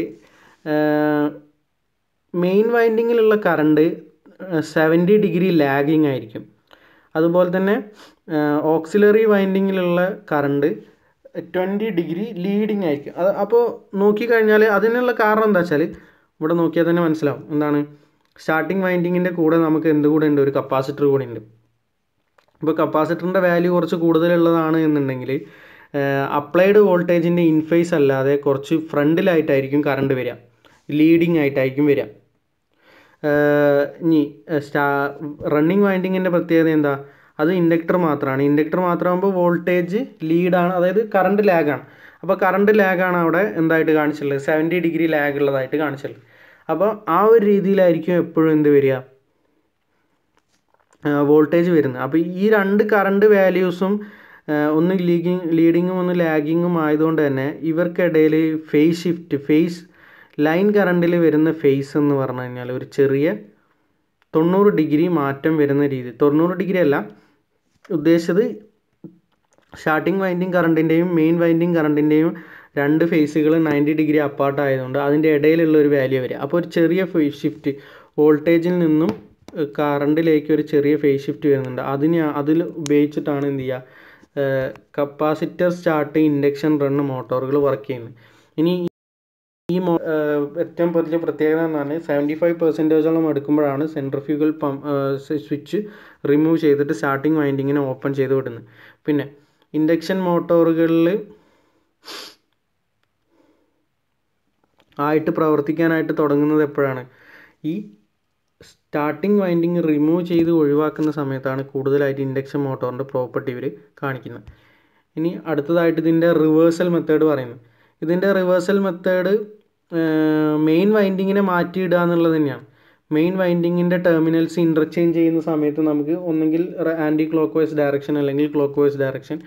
മെയിൻ വൈൻഡിങ്ങിലുള്ള കറണ്ട് സെവൻറ്റി ഡിഗ്രി ലാഗിങ് ആയിരിക്കും അതുപോലെ തന്നെ ഓക്സിലറി വൈൻഡിങ്ങിലുള്ള കറണ്ട് ട്വൻറ്റി ഡിഗ്രി ലീഡിങ് ആയിരിക്കും അത് അപ്പോൾ നോക്കിക്കഴിഞ്ഞാൽ അതിനുള്ള കാരണം എന്താ വെച്ചാൽ ഇവിടെ നോക്കിയാൽ തന്നെ മനസ്സിലാവും എന്താണ് സ്റ്റാർട്ടിങ് വൈൻഡിങ്ങിൻ്റെ കൂടെ നമുക്ക് എന്ത് കൂടെ ഉണ്ട് ഒരു കപ്പാസിറ്റർ കൂടെ ഉണ്ട് ഇപ്പോൾ കപ്പാസിറ്ററിൻ്റെ വാല്യൂ കുറച്ച് കൂടുതലുള്ളതാണ് എന്നുണ്ടെങ്കിൽ അപ്ലൈഡ് വോൾട്ടേജിൻ്റെ ഇൻഫേസ് അല്ലാതെ കുറച്ച് ഫ്രണ്ടിലായിട്ടായിരിക്കും കറണ്ട് വരിക ലീഡിങ് ആയിട്ടായിരിക്കും വരിക ഇനി സ്റ്റാ റണ്ണിങ് വൈൻഡിങ്ങിൻ്റെ പ്രത്യേകത എന്താ അത് ഇൻഡക്ടർ മാത്രമാണ് ഇൻഡക്ടർ മാത്രമാകുമ്പോൾ വോൾട്ടേജ് ലീഡാണ് അതായത് കറണ്ട് ലാഗാണ് അപ്പോൾ കറണ്ട് ലാഗാണ് അവിടെ എന്തായിട്ട് കാണിച്ചിട്ടുള്ളത് സെവൻറ്റി ഡിഗ്രി ലാഗ് ഉള്ളതായിട്ട് കാണിച്ചിട്ടുള്ളത് അപ്പോൾ ആ ഒരു രീതിയിലായിരിക്കും എപ്പോഴും എന്ത് വരിക വോൾട്ടേജ് വരുന്നത് അപ്പോൾ ഈ രണ്ട് കറണ്ട് വാല്യൂസും ഒന്ന് ലീഗിങ് ലീഡിങ്ങും ഒന്ന് ലാഗിങ്ങും ആയതുകൊണ്ട് തന്നെ ഇവർക്കിടയിൽ ഫേസ് ഷിഫ്റ്റ് ഫേസ് ലൈൻ കറണ്ടിൽ വരുന്ന ഫേസ് എന്ന് പറഞ്ഞു കഴിഞ്ഞാൽ ഒരു ചെറിയ തൊണ്ണൂറ് ഡിഗ്രി മാറ്റം വരുന്ന രീതി തൊണ്ണൂറ് ഡിഗ്രി അല്ല ഉദ്ദേശിച്ചത് സ്റ്റാർട്ടിങ് വൈൻഡിങ് കറണ്ടിൻ്റെയും മെയിൻ വൈൻഡിങ് കറണ്ടിൻ്റെയും രണ്ട് ഫേസുകൾ നയൻറ്റി ഡിഗ്രി അപ്പാർട്ട് ആയതുകൊണ്ട് അതിൻ്റെ ഇടയിലുള്ള ഒരു വാല്യൂ വരിക അപ്പോൾ ഒരു ചെറിയ ഫേസ് ഷിഫ്റ്റ് വോൾട്ടേജിൽ നിന്നും കറണ്ടിലേക്ക് ഒരു ചെറിയ ഫേസ് ഷിഫ്റ്റ് വരുന്നുണ്ട് അതിന് അതിൽ ഉപയോഗിച്ചിട്ടാണ് എന്ത് ചെയ്യുക കപ്പാസിറ്റർ സ്റ്റാർട്ട് ഇൻഡക്ഷൻ റണ്ണ് മോട്ടോറുകൾ വർക്ക് ചെയ്യുന്നത് ഇനി ഈ മോ ഏറ്റവും വലിയ പ്രത്യേകത എന്ന് പറഞ്ഞാൽ സെവൻറ്റി ഫൈവ് പെർസെൻറ്റേജോളം എടുക്കുമ്പോഴാണ് സെൻട്രിഫ്യൂഗൽ പം സ്വിച്ച് റിമൂവ് ചെയ്തിട്ട് സ്റ്റാർട്ടിങ് വൈൻഡിങ്ങിനെ ഓപ്പൺ ചെയ്ത് വിടുന്നത് പിന്നെ ഇൻഡക്ഷൻ മോട്ടോറുകളിൽ ആയിട്ട് പ്രവർത്തിക്കാനായിട്ട് തുടങ്ങുന്നത് എപ്പോഴാണ് ഈ സ്റ്റാർട്ടിംഗ് വൈൻഡിങ് റിമൂവ് ചെയ്ത് ഒഴിവാക്കുന്ന സമയത്താണ് കൂടുതലായിട്ട് ഇൻഡക്ഷൻ മോട്ടോറിൻ്റെ പ്രോപ്പർട്ടി ഇവർ കാണിക്കുന്നത് ഇനി അടുത്തതായിട്ട് ഇതിൻ്റെ റിവേഴ്സൽ മെത്തേഡ് പറയുന്നു ഇതിൻ്റെ റിവേഴ്സൽ മെത്തേഡ് മെയിൻ വൈൻഡിങ്ങിനെ മാറ്റിയിടുക എന്നുള്ളത് തന്നെയാണ് മെയിൻ വൈൻഡിങ്ങിൻ്റെ ടെർമിനൽസ് ഇൻ്റർചേഞ്ച് ചെയ്യുന്ന സമയത്ത് നമുക്ക് ഒന്നെങ്കിൽ ആൻറ്റി ക്ലോക്ക് വൈസ് ഡയറക്ഷൻ അല്ലെങ്കിൽ ക്ലോക്ക് വൈസ് ഡയറക്ഷൻ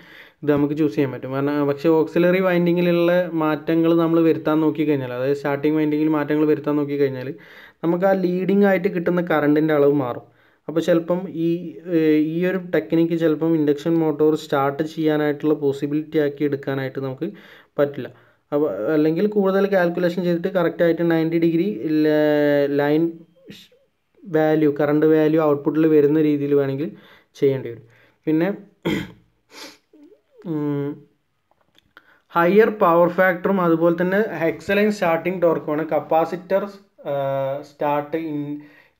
ഇത് നമുക്ക് ചൂസ് ചെയ്യാൻ പറ്റും കാരണം പക്ഷേ ഓക്സിലറി വൈൻഡിങ്ങിലുള്ള മാറ്റങ്ങൾ നമ്മൾ വരുത്താൻ നോക്കിക്കഴിഞ്ഞാൽ അതായത് സ്റ്റാർട്ടിങ് വൈൻഡിങ്ങിൽ മാറ്റങ്ങൾ വരുത്താൻ നോക്കിക്കഴിഞ്ഞാൽ നമുക്ക് ആ ലീഡിങ് ആയിട്ട് കിട്ടുന്ന കറണ്ടിൻ്റെ അളവ് മാറും അപ്പോൾ ചിലപ്പം ഈ ഈ ഒരു ടെക്നിക്ക് ചിലപ്പം ഇൻഡക്ഷൻ മോട്ടോർ സ്റ്റാർട്ട് ചെയ്യാനായിട്ടുള്ള പോസിബിലിറ്റി ആക്കി എടുക്കാനായിട്ട് നമുക്ക് പറ്റില്ല അപ്പോൾ അല്ലെങ്കിൽ കൂടുതൽ കാൽക്കുലേഷൻ ചെയ്തിട്ട് കറക്റ്റായിട്ട് ninety degree line value current value ഔട്ട്പുട്ടിൽ വരുന്ന രീതിയിൽ വേണമെങ്കിൽ ചെയ്യേണ്ടി വരും പിന്നെ ഹയർ പവർ ഫാക്ടറും അതുപോലെ തന്നെ എക്സലൻറ്റ് സ്റ്റാർട്ടിങ് ടോർക്കുമാണ് capacitor start in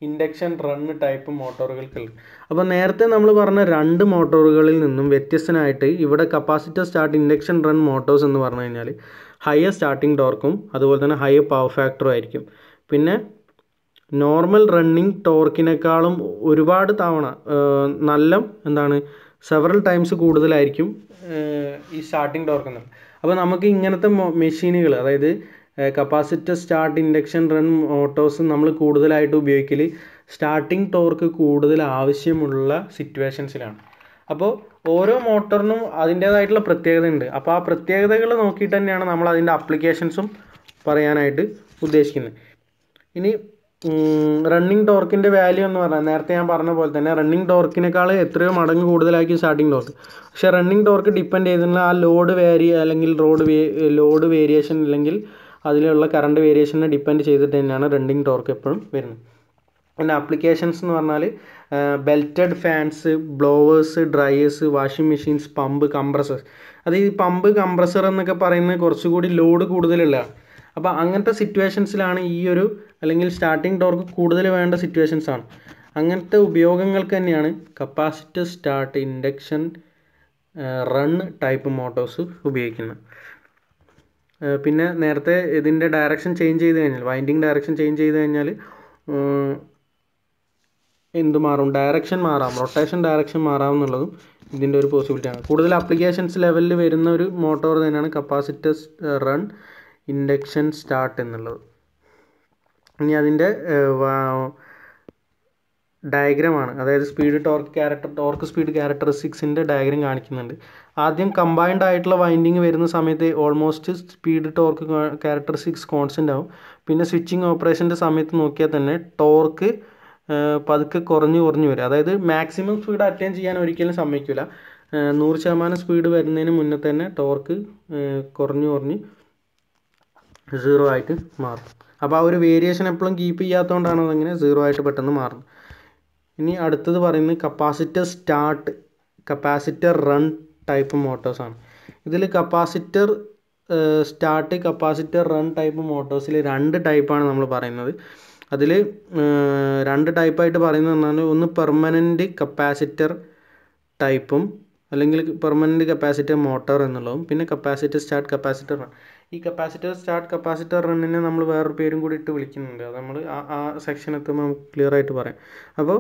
induction run type മോട്ടോറുകൾക്കുള്ള അപ്പോൾ നേരത്തെ നമ്മൾ പറഞ്ഞ രണ്ട് മോട്ടോറുകളിൽ നിന്നും വ്യത്യസ്തനായിട്ട് ഇവിടെ capacitor start induction run motors എന്ന് പറഞ്ഞു കഴിഞ്ഞാൽ ഹയർ സ്റ്റാർട്ടിംഗ് ടോർക്കും അതുപോലെ തന്നെ ഹയർ പവർ ഫാക്ടറും ആയിരിക്കും പിന്നെ നോർമൽ റണ്ണിങ് ടോർക്കിനേക്കാളും ഒരുപാട് തവണ നല്ല എന്താണ് സെവറൽ ടൈംസ് കൂടുതലായിരിക്കും ഈ സ്റ്റാർട്ടിംഗ് ടോർക്ക് അപ്പോൾ നമുക്ക് ഇങ്ങനത്തെ മെഷീനുകൾ അതായത് capacitor start induction run motors നമ്മൾ കൂടുതലായിട്ട് ഉപയോഗിക്കൽ സ്റ്റാർട്ടിംഗ് ടോർക്ക് കൂടുതൽ ആവശ്യമുള്ള സിറ്റുവേഷൻസിലാണ് അപ്പോൾ ഓരോ മോട്ടറിനും അതിൻ്റേതായിട്ടുള്ള പ്രത്യേകത ഉണ്ട് അപ്പോൾ ആ പ്രത്യേകതകൾ നോക്കിയിട്ട് തന്നെയാണ് നമ്മൾ അതിൻ്റെ അപ്ലിക്കേഷൻസും പറയാനായിട്ട് ഉദ്ദേശിക്കുന്നത് ഇനി റണ്ണിങ് ടോർക്കിൻ്റെ വാല്യൂ എന്ന് പറഞ്ഞാൽ നേരത്തെ ഞാൻ പറഞ്ഞ പോലെ തന്നെ റണ്ണിങ് ടോർക്കിനേക്കാൾ എത്രയോ മടങ്ങ് കൂടുതലാക്കി സ്റ്റാർട്ടിങ് ടോർക്ക് പക്ഷേ റണ്ണിങ് ടോർക്ക് ഡിപ്പെൻഡ് ചെയ്തിട്ടുള്ള ആ ലോഡ് വേരി അല്ലെങ്കിൽ റോഡ് ലോഡ് വേരിയേഷൻ അല്ലെങ്കിൽ അതിലുള്ള കറണ്ട് വേരിയേഷനെ ഡിപ്പെൻഡ് ചെയ്തിട്ട് തന്നെയാണ് റണ്ടിങ് ടോർക്ക് എപ്പോഴും വരുന്നത് പിന്നെ ആപ്ലിക്കേഷൻസ് എന്ന് പറഞ്ഞാൽ belted fans blowers dryers washing machines pump compressor അത് ഈ പമ്പ് കംപ്രസർ എന്നൊക്കെ പറയുന്നത് കുറച്ചുകൂടി ലോഡ് കൂടുതലുള്ള അപ്പോൾ അങ്ങനത്തെ സിറ്റുവേഷൻസിലാണ് ഈ ഒരു അല്ലെങ്കിൽ സ്റ്റാർട്ടിംഗ് ടോർക്ക് കൂടുതൽ വേണ്ട സിറ്റുവേഷൻസ് ആണ് അങ്ങനത്തെ ഉപയോഗങ്ങൾക്ക് തന്നെയാണ് capacitor start induction run type motors ഉപയോഗിക്കുന്നത് പിന്നെ നേരത്തെ ഇതിൻ്റെ ഡയറക്ഷൻ ചേഞ്ച് ചെയ്ത് കഴിഞ്ഞാൽ വൈൻഡിങ് ഡയറക്ഷൻ ചേഞ്ച് ചെയ്ത് കഴിഞ്ഞാൽ എന്ത് മാറും ഡയറക്ഷൻ മാറാം റൊട്ടേഷൻ ഡയറക്ഷൻ മാറാം എന്നുള്ളതും ഇതിൻ്റെ ഒരു പോസിബിലിറ്റി ആണ് കൂടുതൽ അപ്ലിക്കേഷൻസ് ലെവലിൽ വരുന്ന ഒരു മോട്ടോർ തന്നെയാണ് കപ്പാസിറ്റസ് റൺ ഇൻഡക്ഷൻ സ്റ്റാർട്ട് എന്നുള്ളത് ഇനി അതിൻ്റെ ആണ് അതായത് speed torque character torque speed ക്യാരക്ടറിസ്റ്റിക്സിൻ്റെ ഡയഗ്രം കാണിക്കുന്നുണ്ട് ആദ്യം കമ്പൈൻഡ് ആയിട്ടുള്ള വൈൻഡിങ് വരുന്ന സമയത്ത് almost speed torque characteristics constant ആവും പിന്നെ സ്വിച്ചിങ് ഓപ്പറേഷൻ്റെ സമയത്ത് നോക്കിയാൽ തന്നെ ടോർക്ക് പതുക്കെ കുറഞ്ഞു കുറഞ്ഞു വരും അതായത് മാക്സിമം സ്പീഡ് അറ്റൈൻ ചെയ്യാൻ ഒരിക്കലും സമ്മതിക്കില്ല നൂറ് ശതമാനം സ്പീഡ് വരുന്നതിന് മുന്നേ തന്നെ ടോർക്ക് കുറഞ്ഞു കുറഞ്ഞ് സീറോ ആയിട്ട് മാറും അപ്പോൾ ആ ഒരു വേരിയേഷൻ എപ്പോഴും കീപ്പ് ചെയ്യാത്തതുകൊണ്ടാണ് അതങ്ങനെ സീറോ ആയിട്ട് പെട്ടെന്ന് മാറുന്നത് ഇനി അടുത്തത് പറയുന്നത് capacitor start capacitor run type മോട്ടോഴ്സാണ് ഇതിൽ capacitor start capacitor run type മോട്ടോഴ്സിൽ രണ്ട് ടൈപ്പാണ് നമ്മൾ പറയുന്നത് അതിൽ രണ്ട് ടൈപ്പായിട്ട് പറയുന്നത് പറഞ്ഞാൽ ഒന്ന് പെർമനൻറ്റ് കപ്പാസിറ്റർ ടൈപ്പും അല്ലെങ്കിൽ പെർമനൻറ്റ് കപ്പാസിറ്റർ മോട്ടോർ എന്നുള്ളതും പിന്നെ കപ്പാസിറ്റർ സ്റ്റാർട്ട് കപ്പാസിറ്റർ റൺ ഈ കപ്പാസിറ്റർ സ്റ്റാർട്ട് കപ്പാസിറ്റർ റണ്ണിനെ നമ്മൾ വേറൊരു പേരും കൂടി ഇട്ട് വിളിക്കുന്നുണ്ട് അത് നമ്മൾ ആ ആ സെക്ഷൻ എത്തുമ്പോൾ നമുക്ക് ക്ലിയർ ആയിട്ട് പറയാം അപ്പോൾ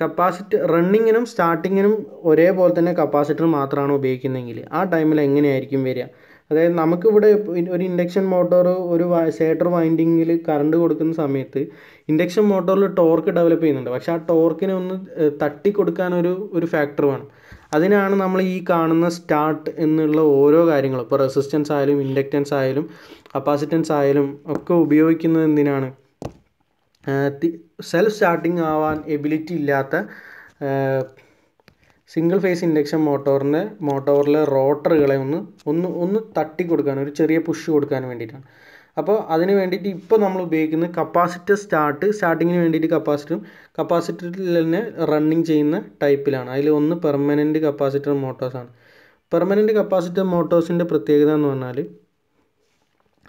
കപ്പാസിറ്റി റണ്ണിങ്ങിനും സ്റ്റാർട്ടിങ്ങിനും ഒരേപോലെ തന്നെ കപ്പാസിറ്റർ മാത്രമാണ് ഉപയോഗിക്കുന്നതെങ്കിൽ ആ ടൈമിൽ എങ്ങനെയായിരിക്കും വരിക അതായത് നമുക്കിവിടെ ഒരു ഇൻഡക്ഷൻ മോട്ടോർ ഒരു സേട്ടർ വൈൻഡിങ്ങിൽ കറണ്ട് കൊടുക്കുന്ന സമയത്ത് ഇൻഡക്ഷൻ മോട്ടോറിൽ ടോർക്ക് ഡെവലപ്പ് ചെയ്യുന്നുണ്ട് പക്ഷേ ആ ടോർക്കിനെ ഒന്ന് തട്ടി കൊടുക്കാൻ ഒരു ഒരു ഫാക്ടർ വേണം അതിനാണ് നമ്മൾ ഈ കാണുന്ന സ്റ്റാർട്ട് എന്നുള്ള ഓരോ കാര്യങ്ങളും ഇപ്പോൾ റെസിസ്റ്റൻസ് ആയാലും ഇൻഡക്റ്റൻസ് ആയാലും കപ്പാസിറ്റൻസ് ആയാലും ഒക്കെ ഉപയോഗിക്കുന്നത് എന്തിനാണ് സെൽഫ് സ്റ്റാർട്ടിങ് ആവാൻ എബിലിറ്റി ഇല്ലാത്ത സിംഗിൾ ഫേസ് ഇൻഡക്ഷൻ മോട്ടോറിൻ്റെ മോട്ടോറിലെ റോട്ടറുകളെ ഒന്ന് ഒന്ന് ഒന്ന് തട്ടി കൊടുക്കാൻ ഒരു ചെറിയ പുഷ് കൊടുക്കാൻ വേണ്ടിയിട്ടാണ് അപ്പോൾ അതിന് വേണ്ടിയിട്ട് ഇപ്പോൾ നമ്മൾ ഉപയോഗിക്കുന്ന കപ്പാസിറ്റർ സ്റ്റാർട്ട് സ്റ്റാർട്ടിങ്ങിന് വേണ്ടിയിട്ട് കപ്പാസിറ്ററും കപ്പാസിറ്ററിൽ തന്നെ റണ്ണിങ് ചെയ്യുന്ന ടൈപ്പിലാണ് അതിൽ ഒന്ന് പെർമനൻറ്റ് കപ്പാസിറ്റർ മോട്ടോഴ്സാണ് പെർമനൻറ്റ് കപ്പാസിറ്റർ മോട്ടോഴ്സിൻ്റെ പ്രത്യേകത എന്ന് പറഞ്ഞാൽ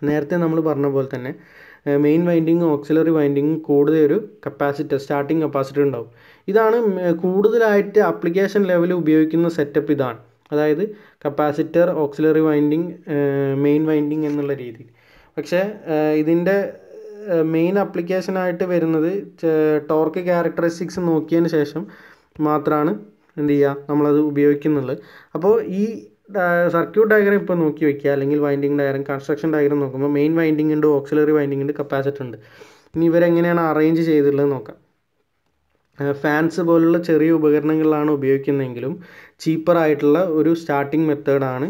നേരത്തെ നമ്മൾ പറഞ്ഞ പോലെ തന്നെ മെയിൻ വൈൻഡിങ്ങും ഓക്സിലറി വൈൻഡിങ്ങും കൂടുതൽ ഒരു കപ്പാസിറ്റർ സ്റ്റാർട്ടിംഗ് കപ്പാസിറ്റർ ഉണ്ടാവും ഇതാണ് കൂടുതലായിട്ട് ആപ്ലിക്കേഷൻ ലെവലിൽ ഉപയോഗിക്കുന്ന സെറ്റപ്പ് ഇതാണ് അതായത് capacitor auxiliary winding main winding എന്നുള്ള രീതി പക്ഷേ ഇതിൻ്റെ മെയിൻ ആപ്ലിക്കേഷനായിട്ട് വരുന്നത് ടോർക്ക് ക്യാരക്ടറിസ്റ്റിക്സ് നോക്കിയതിന് ശേഷം മാത്രമാണ് എന്ത് ചെയ്യുക നമ്മളത് ഉപയോഗിക്കുന്നുള്ളത് അപ്പോൾ ഈ സർക്യൂട്ട് ഡയഗ്രം ഇപ്പോൾ നോക്കി വയ്ക്കുക അല്ലെങ്കിൽ വൈൻഡിങ് ഡയഗ്രം കൺസ്ട്രക്ഷൻ ഡയഗ്രം നോക്കുമ്പോൾ മെയിൻ വൈൻഡിങ് ഉണ്ട് ഓക്സിലറി വൈൻഡിങ് ഉണ്ട് കപ്പാസിറ്റർ ഉണ്ട് ഇനി ഇവരെങ്ങനെയാണ് അറേഞ്ച് ചെയ്തിട്ടുള്ളത് നോക്കാം ഫാൻസ് പോലുള്ള ചെറിയ ഉപകരണങ്ങളിലാണ് ഉപയോഗിക്കുന്നതെങ്കിലും ആയിട്ടുള്ള ഒരു സ്റ്റാർട്ടിംഗ് മെത്തേഡാണ്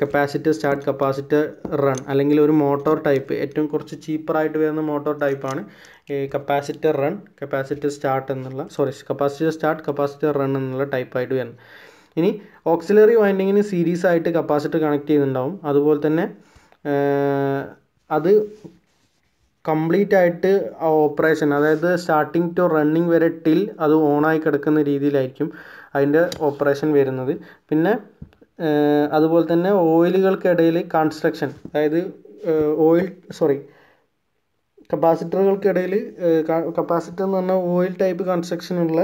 കപ്പാസിറ്റർ സ്റ്റാർട്ട് കപ്പാസിറ്റർ റൺ അല്ലെങ്കിൽ ഒരു മോട്ടോർ ടൈപ്പ് ഏറ്റവും കുറച്ച് ചീപ്പറായിട്ട് വരുന്ന മോട്ടോർ ടൈപ്പാണ് കപ്പാസിറ്റർ റൺ കപ്പാസിറ്റർ സ്റ്റാർട്ട് എന്നുള്ള sorry capacitor start capacitor run എന്നുള്ള ടൈപ്പായിട്ട് വരുന്നത് ഇനി ഓക്സിലറി വൈൻഡിങ്ങിന് സീരീസ് ആയിട്ട് കപ്പാസിറ്റർ കണക്ട് ചെയ്തിട്ടുണ്ടാവും അതുപോലെ തന്നെ അത് കംപ്ലീറ്റ് ആയിട്ട് ഓപ്പറേഷൻ അതായത് സ്റ്റാർട്ടിങ് ടു റണ്ണിങ് വരെ ടിൽ അത് ഓണായി കിടക്കുന്ന രീതിയിലായിരിക്കും അതിൻ്റെ ഓപ്പറേഷൻ വരുന്നത് പിന്നെ അതുപോലെ തന്നെ ഓയിലുകൾക്കിടയിൽ കൺസ്ട്രക്ഷൻ അതായത് ഓയിൽ സോറി കപ്പാസിറ്ററുകൾക്കിടയിൽ കപ്പാസിറ്റർ എന്ന് പറഞ്ഞാൽ ഓയിൽ ടൈപ്പ് കൺസ്ട്രക്ഷനുള്ള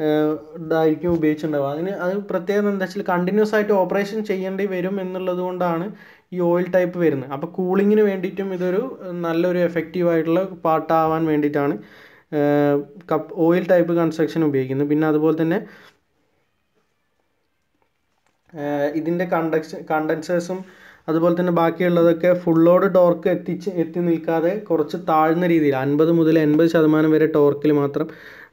ഇതായിരിക്കും ഉപയോഗിച്ചിട്ടുണ്ടാവുക അതിന് അത് പ്രത്യേകം എന്താ വെച്ചാൽ കണ്ടിന്യൂസ് ആയിട്ട് ഓപ്പറേഷൻ ചെയ്യേണ്ടി വരും എന്നുള്ളത് കൊണ്ടാണ് ഈ ഓയിൽ ടൈപ്പ് വരുന്നത് അപ്പോൾ കൂളിങ്ങിന് വേണ്ടിയിട്ടും ഇതൊരു നല്ലൊരു എഫക്റ്റീവ് ആയിട്ടുള്ള പാട്ടാവാൻ വേണ്ടിയിട്ടാണ് കപ്പ് ഓയിൽ ടൈപ്പ് കൺസ്ട്രക്ഷൻ ഉപയോഗിക്കുന്നത് പിന്നെ അതുപോലെ തന്നെ ഇതിൻ്റെ കണ്ടക്സ് കണ്ടൻസേഴ്സും അതുപോലെ തന്നെ ബാക്കിയുള്ളതൊക്കെ ഫുള്ളോട് ടോർക്ക് എത്തിച്ച് എത്തി നിൽക്കാതെ കുറച്ച് താഴ്ന്ന രീതിയിൽ അൻപത് മുതൽ എൺപത് ശതമാനം വരെ ടോർക്കിൽ മാത്രം